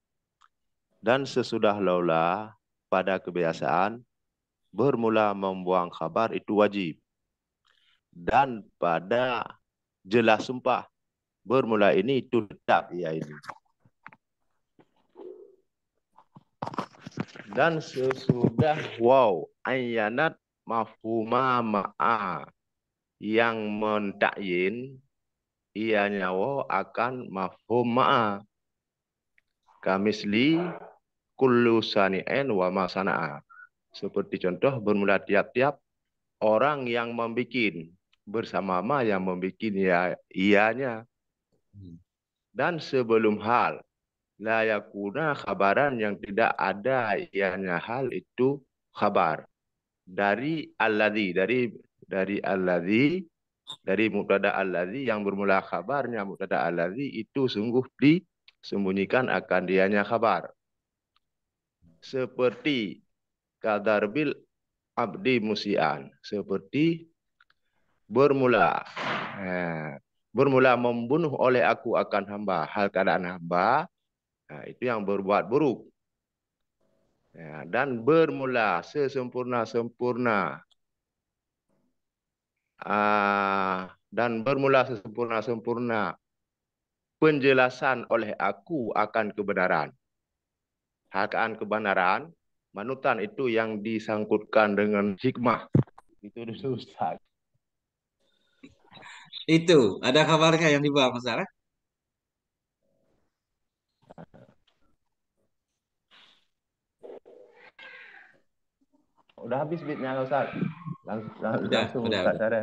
Dan sesudah laula pada kebiasaan bermula membuang kabar itu wajib. Dan pada jelas sumpah bermula ini itu tetap ya ini dan sesudah wow ayanat mafhuma ma'a yang mentakyin ia nyawa akan mafhum ma'a kamisli kullu sani'in wa masana'a seperti contoh bermula tiap-tiap orang yang membikin bersama ma yang membikin ya ianya hmm. dan sebelum hal Layakuna khabaran yang tidak ada ianya hal itu khabar dari alladhi dari dari alladhi dari mubtada alladhi yang bermula khabarnya mubtada alladhi itu sungguh disembunyikan akan dianya khabar seperti kadarbil abdi musian seperti bermula eh, bermula membunuh oleh aku akan hamba hal keadaan hamba Ha, itu yang berbuat buruk. Ya, dan bermula sesempurna-sempurna. Ha, dan bermula sesempurna-sempurna penjelasan oleh aku akan kebenaran. Hakaan kebenaran, manutan itu yang disangkutkan dengan hikmah. Itu dulu Ustaz. Itu, ada kabarnya yang dibawa Ustaz? Eh? udah habis bitnya nggak usah langsung udah, langsung udah, udah.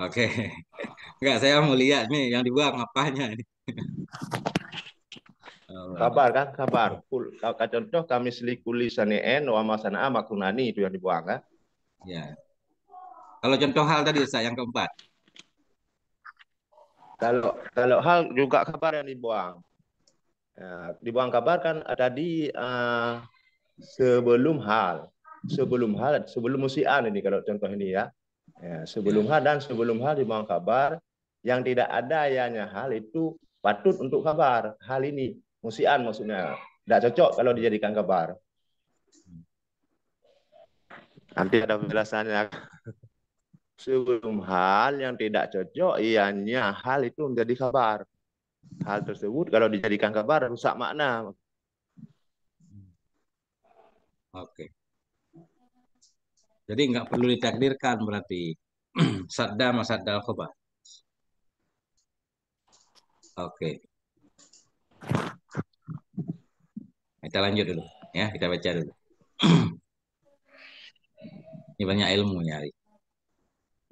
Oke, okay. nggak saya mau lihat nih yang dibuang apanya ini.
Kabar kan, kabar. Kul, contoh kami selikuli saneen wa masana makunani itu yang dibuang kan? Ya. Kalau contoh hal tadi saya yang keempat. Kalau kalau hal juga kabar yang dibuang. Ya, dibuang kabar kan tadi uh, eh, sebelum hal sebelum hal sebelum musian ini kalau contoh ini ya. ya sebelum ya. hal dan sebelum hal di bawah kabar yang tidak ada ayahnya hal itu patut untuk kabar. Hal ini musian maksudnya tidak cocok kalau dijadikan kabar. Nanti ada penjelasannya. Sebelum hal yang tidak cocok, ianya hal itu menjadi kabar. Hal tersebut kalau dijadikan kabar rusak makna. Oke. Okay. Jadi nggak perlu ditakdirkan
berarti. sadda masadda al Oke. Okay. Kita lanjut dulu ya, kita baca dulu. ini banyak ilmu nyari.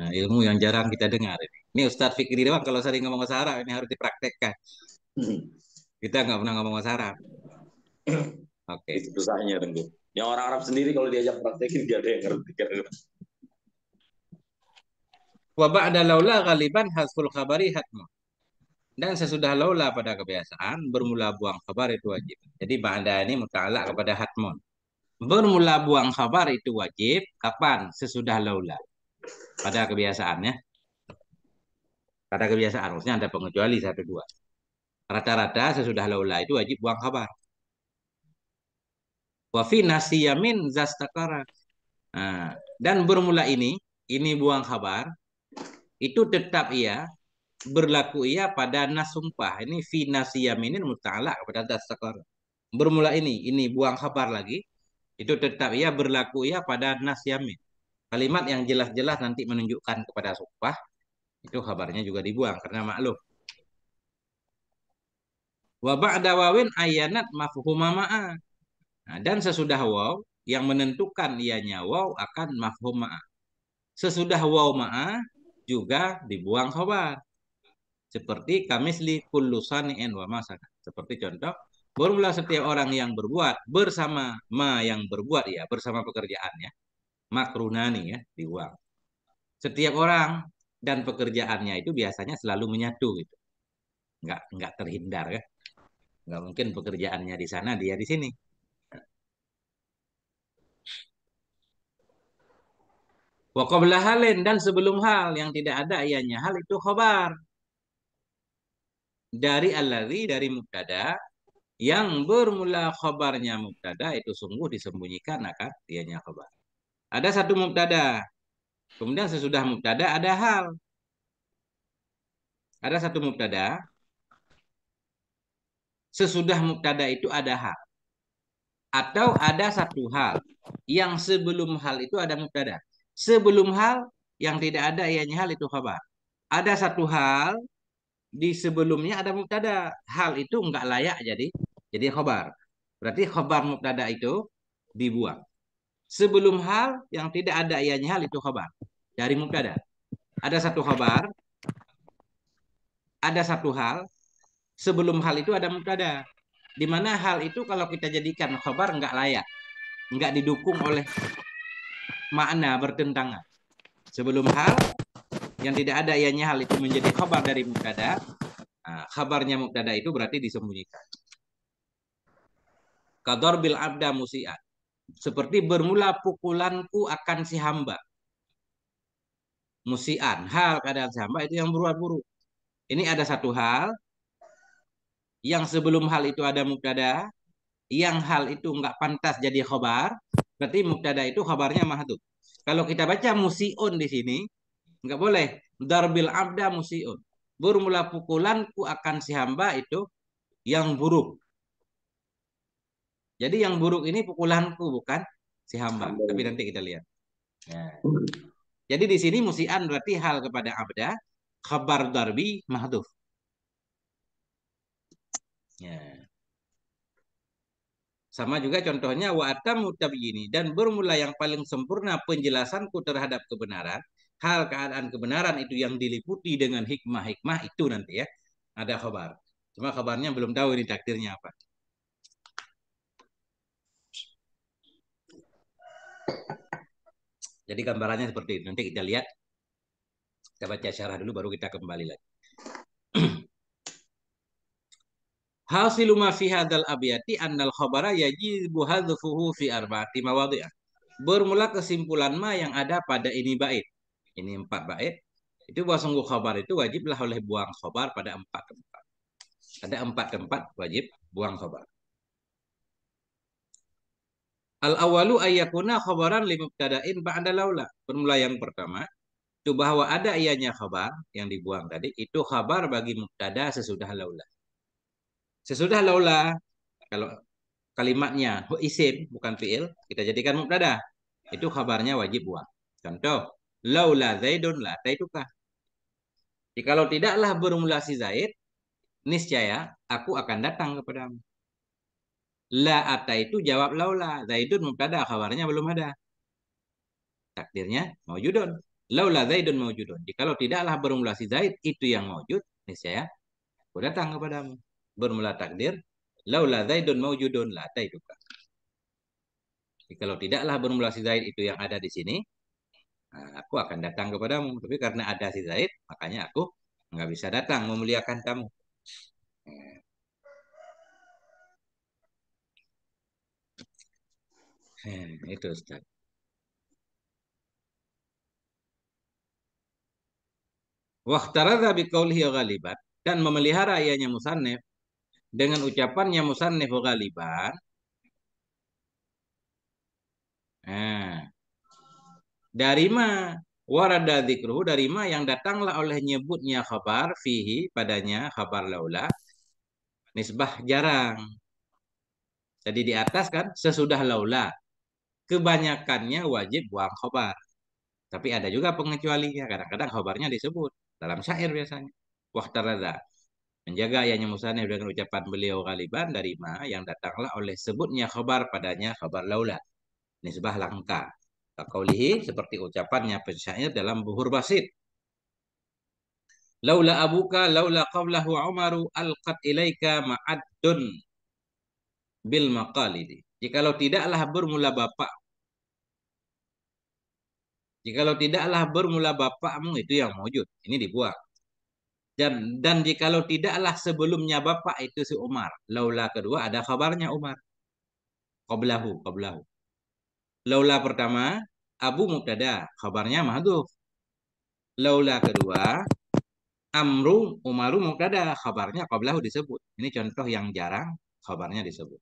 Nah, ilmu yang jarang kita dengar ini. Ini Ustadz Fikri doang kalau sering ngomong bahasa Arab ini harus dipraktekkan. Hmm. Kita nggak pernah ngomong bahasa Arab. Oke. Okay.
Itu susahnya Renggu. Yang orang Arab sendiri kalau diajak praktekin dia ada yang ngerti
Wa ba'da laula ghaliban hasful khabari hatma. Dan sesudah laula pada kebiasaan bermula buang khabar itu wajib. Jadi ba'da ini muta'alak kepada hatmun. Bermula buang khabar itu wajib kapan? Sesudah laula. Pada kebiasaannya. Pada kebiasaan maksudnya ada pengecuali satu dua. Rata-rata sesudah laula itu wajib buang khabar. Wa fi yamin zastakara. Nah, dan bermula ini, ini buang kabar, itu tetap ia berlaku ia pada nasumpah. Ini fi ini muta'ala kepada zastakara. Bermula ini, ini buang kabar lagi, itu tetap ia berlaku ia pada yamin. Kalimat yang jelas-jelas nanti menunjukkan kepada sumpah, itu kabarnya juga dibuang karena maklum. Wa ba'da wawin ayanat Nah, dan sesudah waw, yang menentukan ianya waw akan mafhum ma'ah. Sesudah waw ma'ah juga dibuang khobar. Seperti kamisli kulusani en wa masaka. Seperti contoh, Bermula setiap orang yang berbuat bersama ma yang berbuat ya bersama pekerjaannya makrunani ya diuang. Setiap orang dan pekerjaannya itu biasanya selalu menyatu gitu. Nggak nggak terhindar ya. Nggak mungkin pekerjaannya di sana dia di sini. Wa halin dan sebelum hal yang tidak ada ianya Hal itu khobar. Dari alladhi, dari mubtada. Yang bermula khobarnya mubtada itu sungguh disembunyikan akan ianya khobar. Ada satu mubtada. Kemudian sesudah mubtada ada hal. Ada satu mubtada. Sesudah mubtada itu ada hal. Atau ada satu hal yang sebelum hal itu ada mubtada sebelum hal yang tidak ada ianya hal itu khabar. Ada satu hal di sebelumnya ada mubtada. Hal itu enggak layak jadi jadi khabar. Berarti khabar mubtada itu dibuang. Sebelum hal yang tidak ada ianya hal itu khabar dari mubtada. Ada satu khabar ada satu hal sebelum hal itu ada mubtada. Di mana hal itu kalau kita jadikan khabar enggak layak, enggak didukung oleh makna bertentangan. Sebelum hal yang tidak ada ianya hal itu menjadi khabar dari mubtada. Nah, khabarnya mubtada itu berarti disembunyikan. Kador bil abda musiat. Seperti bermula pukulanku akan si hamba. Musian, hal keadaan si hamba itu yang berbuat buruk. Ini ada satu hal yang sebelum hal itu ada mubtada, yang hal itu nggak pantas jadi khobar, Berarti mubtada itu kabarnya mahdud. Kalau kita baca musiun di sini, nggak boleh. Darbil abda musiun. Bermula pukulanku akan si hamba itu yang buruk. Jadi yang buruk ini pukulanku bukan si hamba. Sambil. Tapi nanti kita lihat. Ya. Hmm. Jadi di sini musian berarti hal kepada abda, Kabar darbi mahduf. Ya. Sama juga contohnya wa atamu tabyini dan bermula yang paling sempurna penjelasanku terhadap kebenaran, hal keadaan kebenaran itu yang diliputi dengan hikmah-hikmah itu nanti ya. Ada kabar. Cuma kabarnya belum tahu ini takdirnya apa. Jadi gambarannya seperti itu. Nanti kita lihat. Kita baca syarah dulu baru kita kembali lagi. Hasilu ma fi hadzal abyati annal khabara yajibu hadzfuhu fi arba'ati mawadhi'. Bermula kesimpulan ma yang ada pada ini bait. Ini empat bait. Itu sungguh khabar itu wajiblah oleh buang khabar pada empat tempat. Ada empat tempat wajib buang khabar. Al awalu ayyakuna khabaran mubtada'in ba'da laula. Bermula yang pertama, itu bahwa ada ianya khabar yang dibuang tadi itu khabar bagi mubtada sesudah laulah Sesudah laula kalau kalimatnya isim bukan fiil, kita jadikan mubtada. Itu kabarnya wajib buang. Contoh, laula zaidun la taituka. Jikalau tidaklah bermula si Zaid, niscaya aku akan datang kepadamu. La ata itu jawab laula. Zaidun mubtada, kabarnya belum ada. Takdirnya maujudun. Laula zaidun maujudun. Jikalau tidaklah bermula si Zaid, itu yang maujud, niscaya aku datang kepadamu bermula takdir laula zaidun maujudun la taiduka. Kalau tidaklah bermula si Zaid itu yang ada di sini, ah, aku akan datang kepadamu. Tapi karena ada si Zaid, makanya aku nggak bisa datang memuliakan kamu. Hmm, itu Ustaz. Wahtaradha biqaulihi ghaliban dan memelihara ianya musannif dengan ucapannya musannif ghaliban nah dari ma warada dzikruhu dari ma yang datanglah oleh nyebutnya khabar fihi padanya khabar laula nisbah jarang jadi di atas kan sesudah laula kebanyakannya wajib buang khabar Tapi ada juga pengecualinya. Kadang-kadang khabarnya disebut dalam syair biasanya. Wahtarada menjaga ayahnya Musanif dengan ucapan beliau Ghaliban dari ma yang datanglah oleh sebutnya khabar padanya khabar laula nisbah langka kaulihi seperti ucapannya penyair dalam buhur basit laula abuka laula qawlahu umaru alqat ilaika ma'addun bil maqalidi jikalau tidaklah bermula bapak jikalau tidaklah bermula bapakmu itu yang wujud ini dibuang dan dan jikalau tidaklah sebelumnya bapak itu si Umar laula kedua ada kabarnya Umar qablahu qablahu laula pertama Abu Mubtada kabarnya mahdhuf laula kedua Amru Umaru Mubtada kabarnya qablahu disebut ini contoh yang jarang kabarnya disebut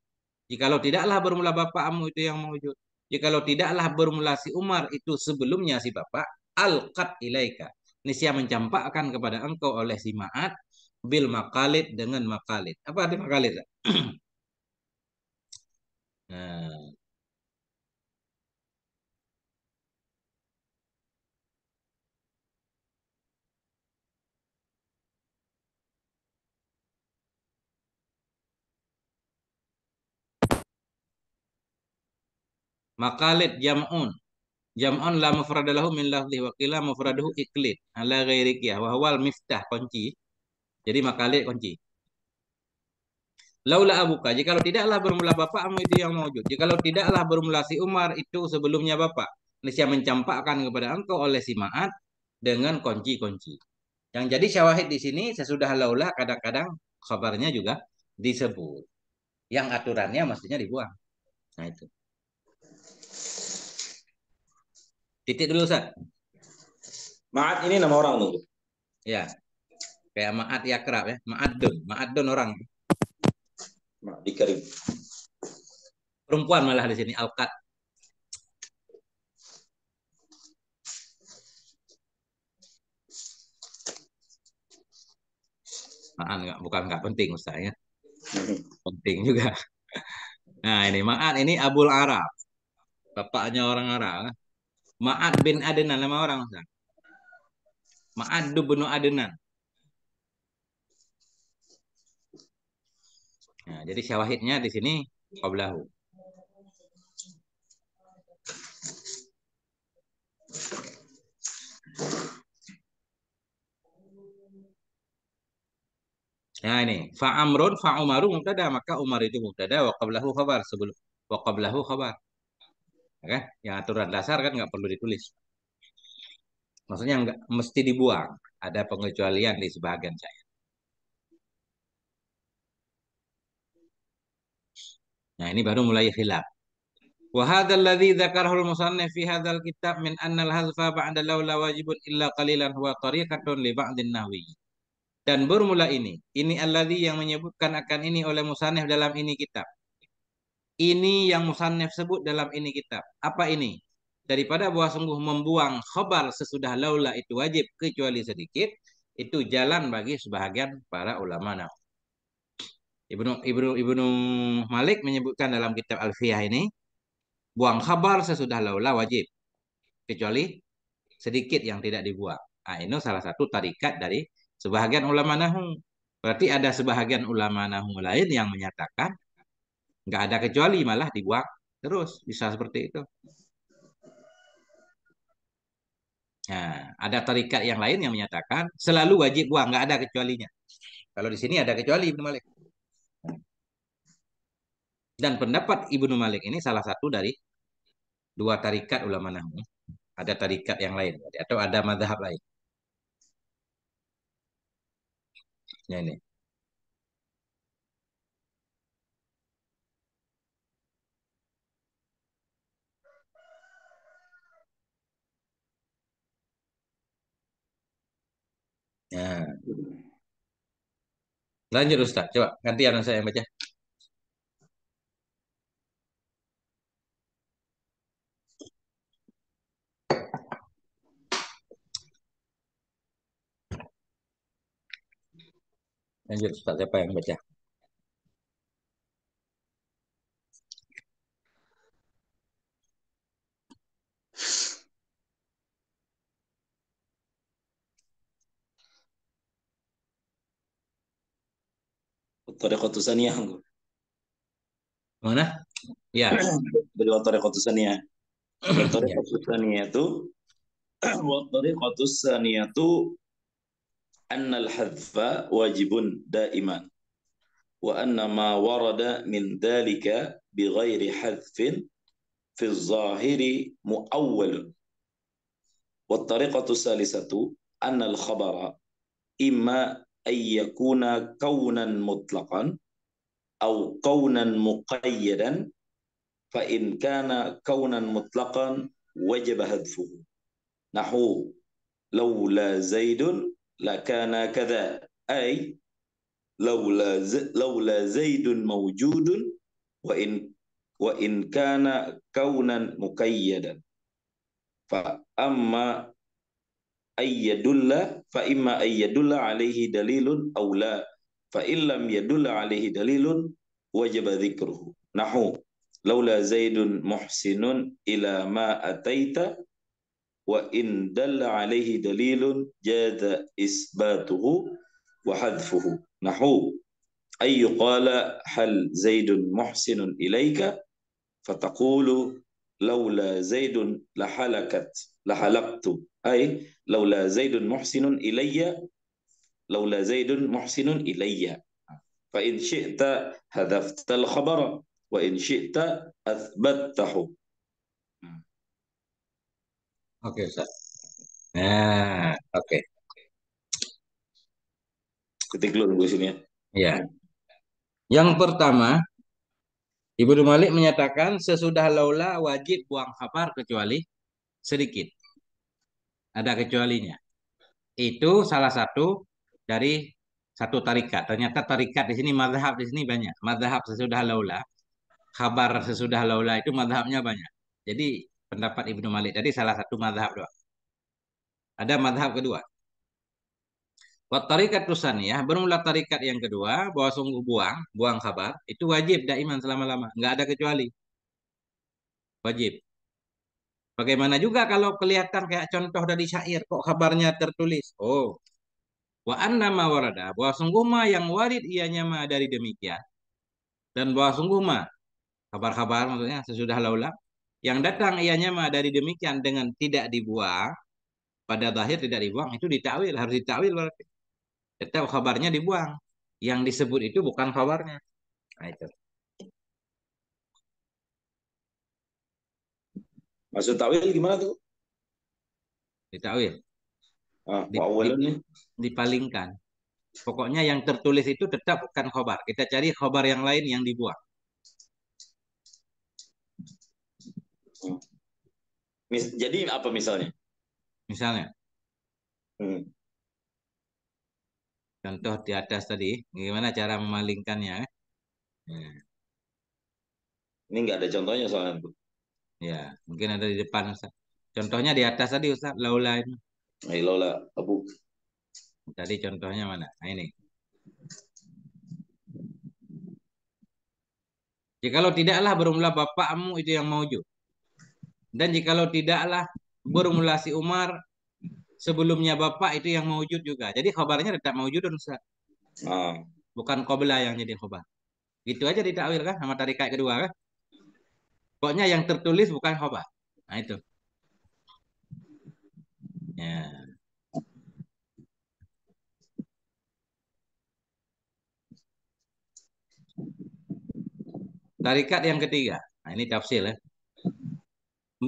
jikalau tidaklah bermula bapak Amu itu yang mewujud jikalau tidaklah bermula si Umar itu sebelumnya si bapak alqat ilaika nisya mencampakkan kepada engkau oleh si ma'at bil makalid dengan makalid. Apa arti makalid? nah. Makalid jam'un Jam'un la mufradalahu min lafzi wa qila mufradahu iklid ala ghairi qiyah wa huwal miftah kunci. Jadi makalik kunci. Laula abuka, jikalau tidaklah bermula bapakmu itu yang jika kalau tidaklah bermula si Umar itu sebelumnya bapak. Nisya mencampakkan kepada engkau oleh si Ma'at dengan kunci-kunci. Yang jadi syawahid di sini sesudah laulah kadang-kadang khabarnya juga disebut. Yang aturannya maksudnya dibuang. Nah itu. Titik dulu, Ustaz. Ma'at ini nama orang dulu. Ya. Kayak ma'at ya kerap ya. maat Dun orang. Ma'at dikarim. Perempuan malah di sini. Alkat. maat nggak bukan nggak penting Ustaz ya. Hmm. penting juga. Nah ini maat ini Abul Arab. Bapaknya orang Arab. Ya. Ma'ad bin Adnan nama orang Ustaz. Ma'ad bin Adnan. Nah, jadi syawahidnya di sini qablahu. Nah ini fa amrun fa umaru mubtada maka umar itu mubtada wa qablahu khabar sebelum wa qablahu khabar. Ya kan? Yang aturan dasar kan nggak perlu ditulis. Maksudnya nggak mesti dibuang. Ada pengecualian di sebagian saya. Nah, ini baru mulai khilaf. Wa hadzal ladzi dzakarahu musannif fi hadzal kitab min anna al-hazfa ba'da laula wajibun illa qalilan huwa tariqatun li ba'din nahwi. Dan bermula ini, ini alladzi yang menyebutkan akan ini oleh musannif dalam ini kitab. Ini yang musannif sebut dalam ini kitab. Apa ini? Daripada buah sungguh membuang khobar sesudah laula itu wajib kecuali sedikit, itu jalan bagi sebahagian para ulama nah. Ibnu Ibnu Ibnu Malik menyebutkan dalam kitab Alfiyah ini buang khabar sesudah laula wajib kecuali sedikit yang tidak dibuang. Nah, ini salah satu tarikat dari sebahagian ulama nahu. Berarti ada sebahagian ulama nahu lain yang menyatakan Nggak ada kecuali malah dibuang terus. Bisa seperti itu. Nah, ada tarikat yang lain yang menyatakan selalu wajib buang, nggak ada kecualinya. Kalau di sini ada kecuali Ibnu Malik. Dan pendapat Ibnu Malik ini salah satu dari dua tarikat ulama Nahu. Ada tarikat yang lain atau ada madhab lain.
Ya ini. Nah, lanjut
Ustaz, coba ganti anak saya yang baca.
Lanjut Ustaz, siapa yang baca?
طريقة ثانية نقول هنا يا بالطريقة الثانية الطريقة الثانية والطريقة الثانية أن الحذف واجب دائما وأن ما ورد من ذلك بغير حذف في الظاهر مؤول والطريقة الثالثة أن الخبر إما أن يكون كونا مطلقا أو كونا مقيدا فإن كان كونا مطلقا وجب هدفه نحو لولا زيد لكان كذا أي لولا لولا زيد موجود وإن وإن كان كونا مقيدا فأما أن يدل فإما أن يدل عليه دليل أو لا فإن لم يدل عليه دليل وجب ذكره نحو لولا زيد محسن إلى ما أتيت وإن دل عليه دليل جاز إثباته وحذفه نحو أي قال هل زيد محسن إليك فتقول لولا زيد لحلكت لحلقت Ay, laula Zaidun muhsinun ilayya laula Zaidun muhsinun ilayya. Fa in syi'ta al khabara wa in syi'ta athbattahu. Oke, okay, Ustaz.
Nah, oke. Okay. Ketik dulu di sini ya. ya Yang pertama, Ibnu Malik menyatakan sesudah laula wajib buang khabar kecuali sedikit ada kecualinya. Itu salah satu dari satu tarikat. Ternyata tarikat di sini, madhab di sini banyak. Madhab sesudah laula, kabar sesudah laula itu madhabnya banyak. Jadi pendapat Ibnu Malik tadi salah satu madhab doang. Ada madhab kedua. Buat tarikat ya, bermula tarikat yang kedua, bahwa sungguh buang, buang kabar, itu wajib daiman selama-lama. Nggak ada kecuali. Wajib. Bagaimana juga kalau kelihatan kayak contoh dari syair, kok kabarnya tertulis? Oh, wa anna warada, bahwa sungguh ma yang warid ianya ma dari demikian. Dan bahwa sungguh ma, kabar-kabar maksudnya sesudah laulah, yang datang ianya ma dari demikian dengan tidak dibuang, pada zahir tidak dibuang, itu ditawil, harus ditawil berarti. Tetap kabarnya dibuang. Yang disebut itu bukan kabarnya.
Nah, itu. Maksud tawil gimana tuh? Ditakwil.
Ah, dip, dipalingkan. Pokoknya yang tertulis itu tetap bukan khobar. Kita cari khobar yang lain yang dibuat.
Hmm. Mis jadi apa misalnya?
Misalnya. Hmm. Contoh di atas tadi, gimana cara memalingkannya?
Hmm. Ini nggak ada contohnya soalnya,
Ya, mungkin ada di depan Ustaz. Contohnya di atas tadi Ustaz, laula ini. Hai laula, Abu. Tadi contohnya mana? Nah, ini. Jikalau tidaklah bermula bapakmu itu yang maujud. Dan jikalau tidaklah bermula si Umar sebelumnya bapak itu yang maujud juga. Jadi khabarnya tetap mewujud, Ustaz. Ah. Bukan qobla yang jadi khabar. Gitu aja ditakwil kan sama tarikat kedua kan? Pokoknya yang tertulis bukan khobar. Nah itu. Ya. Tarikat yang ketiga. Nah, ini tafsir ya.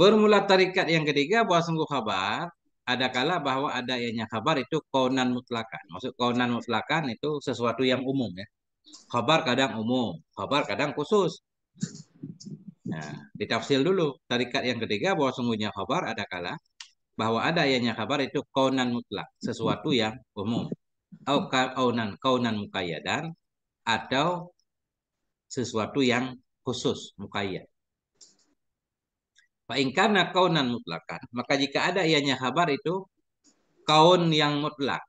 Bermula tarikat yang ketiga bahwa sungguh khabar ada kala bahwa ada adanya khabar itu kaunan mutlakan. Maksud kaunan mutlakan itu sesuatu yang umum ya. Khabar kadang umum, khabar kadang khusus. Nah, hmm. ditafsir dulu tarikat yang ketiga bahwa sungguhnya khabar ada kala bahwa ada ianya khabar itu kaunan mutlak, sesuatu hmm. yang umum. Au kaunan kaunan mukayyadan atau sesuatu yang khusus mukayyad. Fa ingkana kaunan mutlakan, maka jika ada ianya khabar itu kaun yang mutlak.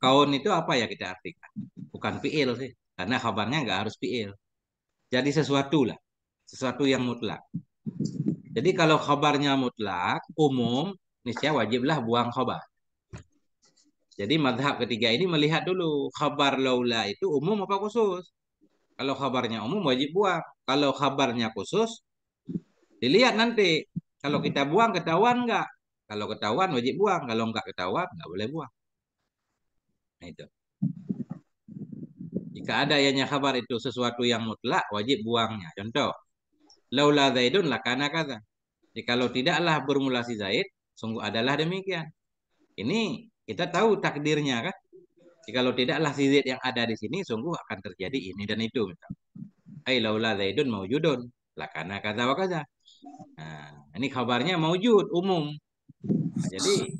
Kaun itu apa ya kita artikan? Bukan fiil sih, karena khabarnya nggak harus fiil. Jadi sesuatu lah sesuatu yang mutlak. Jadi kalau khabarnya mutlak, umum, niscaya wajiblah buang khabar. Jadi madhab ketiga ini melihat dulu khabar laula itu umum apa khusus. Kalau khabarnya umum wajib buang. Kalau khabarnya khusus, dilihat nanti. Kalau kita buang ketahuan enggak? Kalau ketahuan wajib buang. Kalau enggak ketahuan enggak boleh buang. Nah itu. Jika ada yang khabar itu sesuatu yang mutlak, wajib buangnya. Contoh, Laula Zaidun lakana kata. kalau tidaklah bermula si Zaid, sungguh adalah demikian. Ini kita tahu takdirnya kan. kalau tidaklah si Zaid yang ada di sini, sungguh akan terjadi ini dan itu. Ay laula Zaidun maujudun lakana kata wa kata. Nah, ini kabarnya maujud umum. Nah, jadi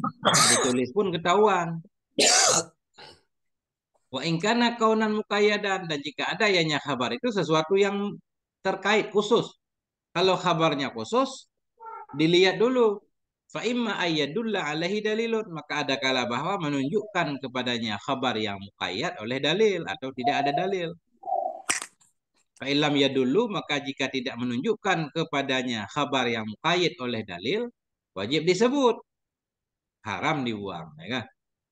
ditulis pun ketahuan. Wa ingkana kaunan mukayadan dan jika ada yang kabar itu sesuatu yang terkait khusus kalau khabarnya khusus, dilihat dulu. Fa'imma ayyadulla alaihi dalilun. Maka ada kala bahwa menunjukkan kepadanya khabar yang mukayat oleh dalil atau tidak ada dalil. Fa'ilam dulu maka jika tidak menunjukkan kepadanya khabar yang mukayat oleh dalil, wajib disebut. Haram dibuang. Ya kan?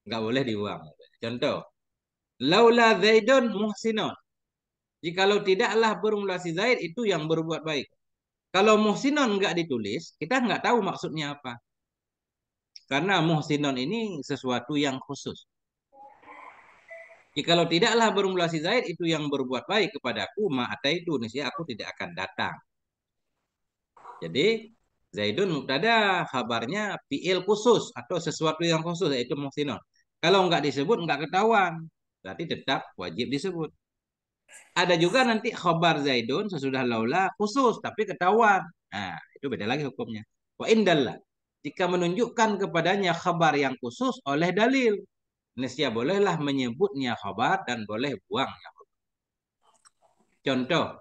Nggak boleh dibuang. Contoh. Laula zaidun muhsinun. Jikalau tidaklah bermula si Zaid itu yang berbuat baik. Kalau muhsinon nggak ditulis, kita nggak tahu maksudnya apa. Karena muhsinon ini sesuatu yang khusus. Jikalau ya, tidaklah bermula si Zaid itu yang berbuat baik kepadaku, ma'ata itu nisya aku tidak akan datang. Jadi Zaidun ada kabarnya fi'il khusus atau sesuatu yang khusus yaitu muhsinon. Kalau nggak disebut nggak ketahuan, berarti tetap wajib disebut. Ada juga nanti khobar zaidun sesudah laula khusus tapi ketahuan. Nah, itu beda lagi hukumnya. Wa indalla. Jika menunjukkan kepadanya khabar yang khusus oleh dalil. nesya bolehlah menyebutnya khabar dan boleh buangnya. Contoh.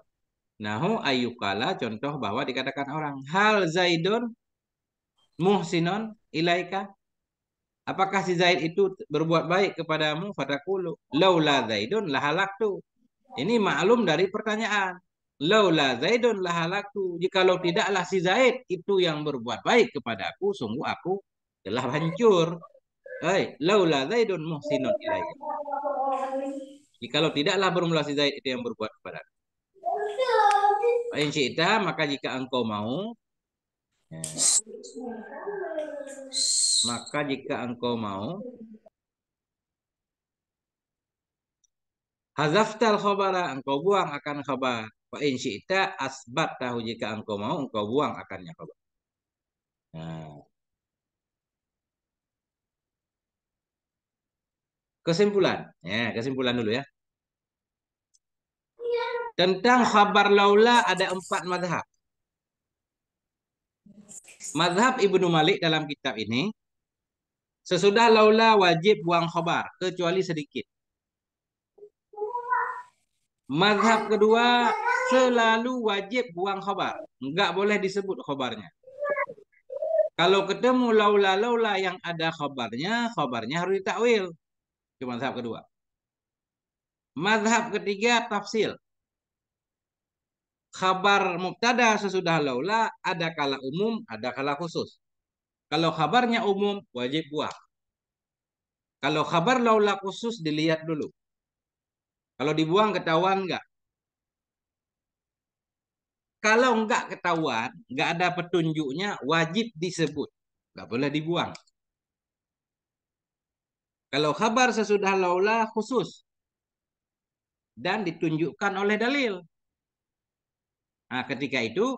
Nahu ayyukala contoh bahwa dikatakan orang. Hal zaidun muhsinon ilaika. Apakah si Zaid itu berbuat baik kepadamu? Fatakulu. Laula Zaidun lahalaktu. Ini maklum dari pertanyaan. Laula Zaidun lahalaku. Jikalau tidaklah si Zaid itu yang berbuat baik kepada aku, sungguh aku telah hancur. Hai, laula Zaidun muhsinun ilayya. Jikalau tidaklah bermula si Zaid itu yang berbuat kepadaku. cita, maka jika engkau mau, ya. maka jika engkau mau, Hazaftal khobara, engkau buang akan khobar. Wa in syi'ta asbat tahu jika engkau mau, engkau buang akannya khobar. Nah. Kesimpulan. Ya, kesimpulan dulu ya. Tentang khabar laula ada empat madhab. Madhab Ibnu Malik dalam kitab ini. Sesudah laula wajib buang khabar. Kecuali sedikit. Mazhab kedua selalu wajib buang khobar. Enggak boleh disebut khobarnya. Kalau ketemu laula-laula yang ada khobarnya, khobarnya harus ditakwil. Itu mazhab kedua. Mazhab ketiga tafsil. Khabar mubtada sesudah laula ada kala umum, ada kala khusus. Kalau khabarnya umum wajib buang. Kalau khabar laula khusus dilihat dulu. Kalau dibuang ketahuan enggak? Kalau enggak ketahuan, enggak ada petunjuknya, wajib disebut. Enggak boleh dibuang. Kalau khabar sesudah laula khusus. Dan ditunjukkan oleh dalil. Nah, ketika itu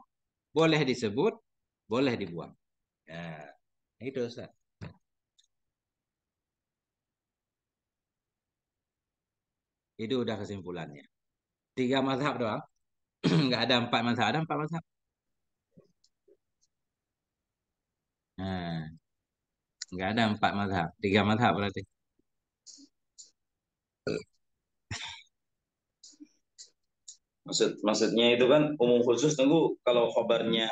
boleh disebut, boleh dibuang. Ya, itu Ustaz. Itu udah kesimpulannya. Tiga mazhab doang. Nggak ada empat mazhab. Ada empat mazhab. Nah, nggak ada empat mazhab. Tiga mazhab berarti.
Maksud, maksudnya itu kan umum khusus tunggu kalau kabarnya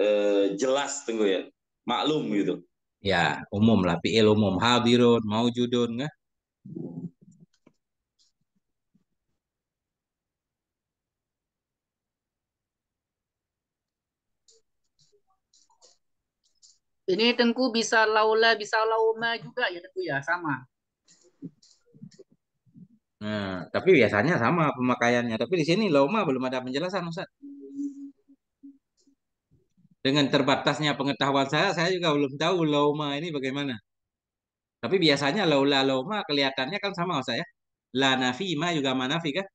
eh, jelas tunggu ya, maklum gitu. Ya,
umum lah, PL umum, hadirun, maujudun, nggak?
Ini tengku bisa laula, bisa lauma juga ya tengku, ya sama.
Nah, tapi biasanya sama pemakaiannya. Tapi di sini lauma belum ada penjelasan Ustaz. Dengan terbatasnya pengetahuan saya, saya juga belum tahu lauma ini bagaimana. Tapi biasanya laula lauma kelihatannya kan sama Ustaz ya. La nafi ma juga manafi kan?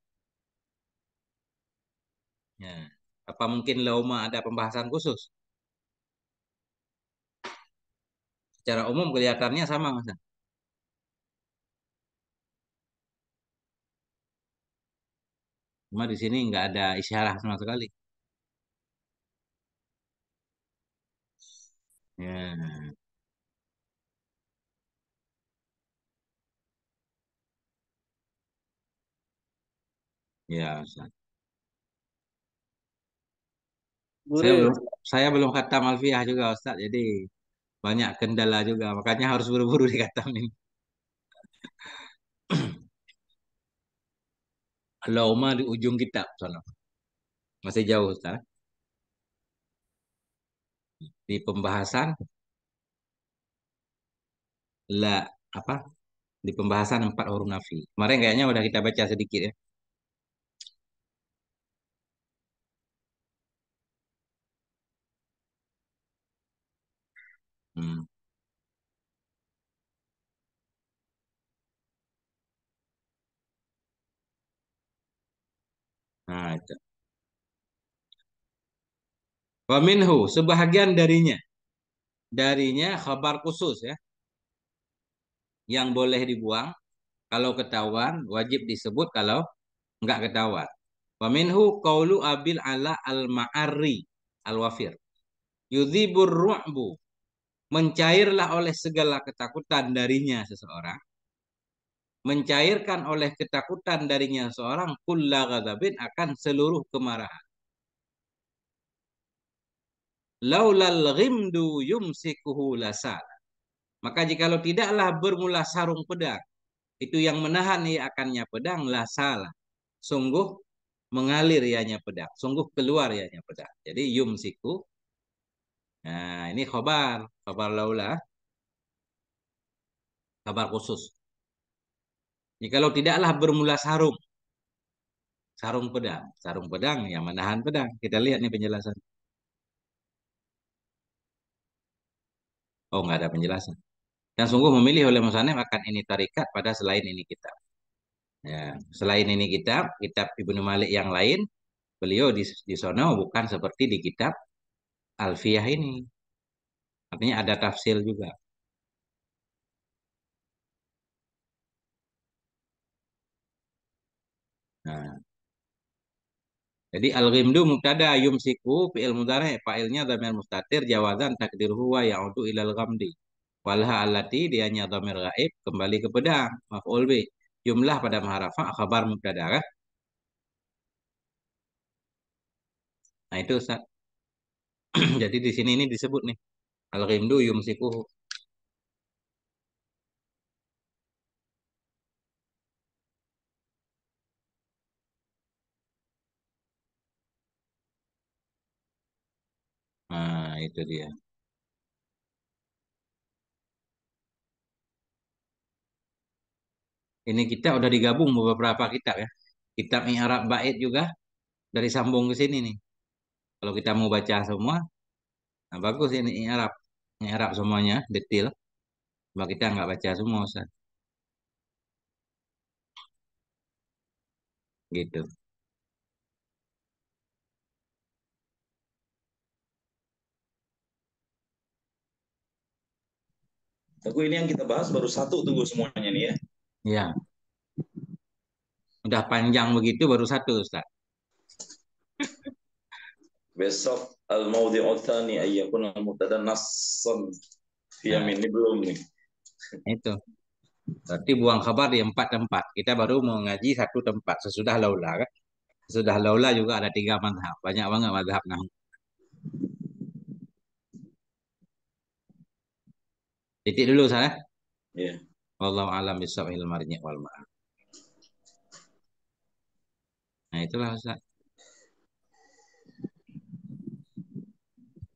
Ya. Apa mungkin lauma ada pembahasan khusus? secara umum kelihatannya sama mas cuma di sini nggak ada isyarah sama sekali ya ya Ustaz. Saya belum saya belum kata Malfiah juga Ustaz jadi banyak kendala juga makanya harus buru-buru dikatamin Allahumma di ujung kitab sana masih jauh sekarang di pembahasan la apa di pembahasan empat huruf nafi kemarin kayaknya udah kita baca sedikit ya Wa minhu sebahagian darinya. Darinya khabar khusus ya. Yang boleh dibuang kalau ketahuan wajib disebut kalau enggak ketahuan. Wa minhu qaulu abil ala al-ma'ari al-wafir. Yudhibur ru'bu mencairlah oleh segala ketakutan darinya seseorang mencairkan oleh ketakutan darinya seorang kulla ghadabin akan seluruh kemarahan laulal ghimdu yumsikuhu lasal. Maka jikalau tidaklah bermula sarung pedang, itu yang menahan ia akannya pedang lah salah. Sungguh mengalir ianya pedang, sungguh keluar ianya pedang. Jadi yumsiku. Nah, ini khobar, khobar laula. Kabar khusus. Jikalau tidaklah bermula sarung. Sarung pedang, sarung pedang yang menahan pedang. Kita lihat nih penjelasan. Oh, nggak ada penjelasan. Dan sungguh memilih oleh Musanem akan ini tarikat pada selain ini kitab. Ya, selain ini kitab, kitab Ibnu Malik yang lain, beliau di, di sana bukan seperti di kitab Alfiyah ini. Artinya ada tafsir juga. Jadi al-ghimdu mubtada yumsiku fi'il mudhari fa'ilnya dhamir mustatir jawazan takdir huwa ya'udu ilal ghamdi. Walha allati dianya dhamir gaib kembali kepada maf'ul bi. Jumlah pada maharafa khabar mubtada kan? Nah itu Ustaz. Jadi di sini ini disebut nih al-ghimdu yumsiku Nah, itu dia. Ini kita udah digabung beberapa kitab ya. Kitab Arab Bait juga dari sambung ke sini nih. Kalau kita mau baca semua, nah bagus ini Mi'arab. Arab semuanya, detail. Mbak kita nggak baca semua, Ustaz.
Gitu.
Teguh ini yang kita bahas baru satu tunggu semuanya nih ya.
Iya. Udah panjang begitu baru satu Ustaz.
Besok al-mawdi'u utani ayyakun al-mubtada nassan fi iya, nah. yamin belum nih.
Itu. Berarti buang kabar di empat tempat. Kita baru mengaji satu tempat sesudah laula kan. Sesudah laula juga ada tiga mazhab. Banyak banget mazhab nahu. Titik dulu sana. Eh. Ya. Yeah. Wallahu alam bisawil marji' wal ma'al.
Nah, itulah Ustaz.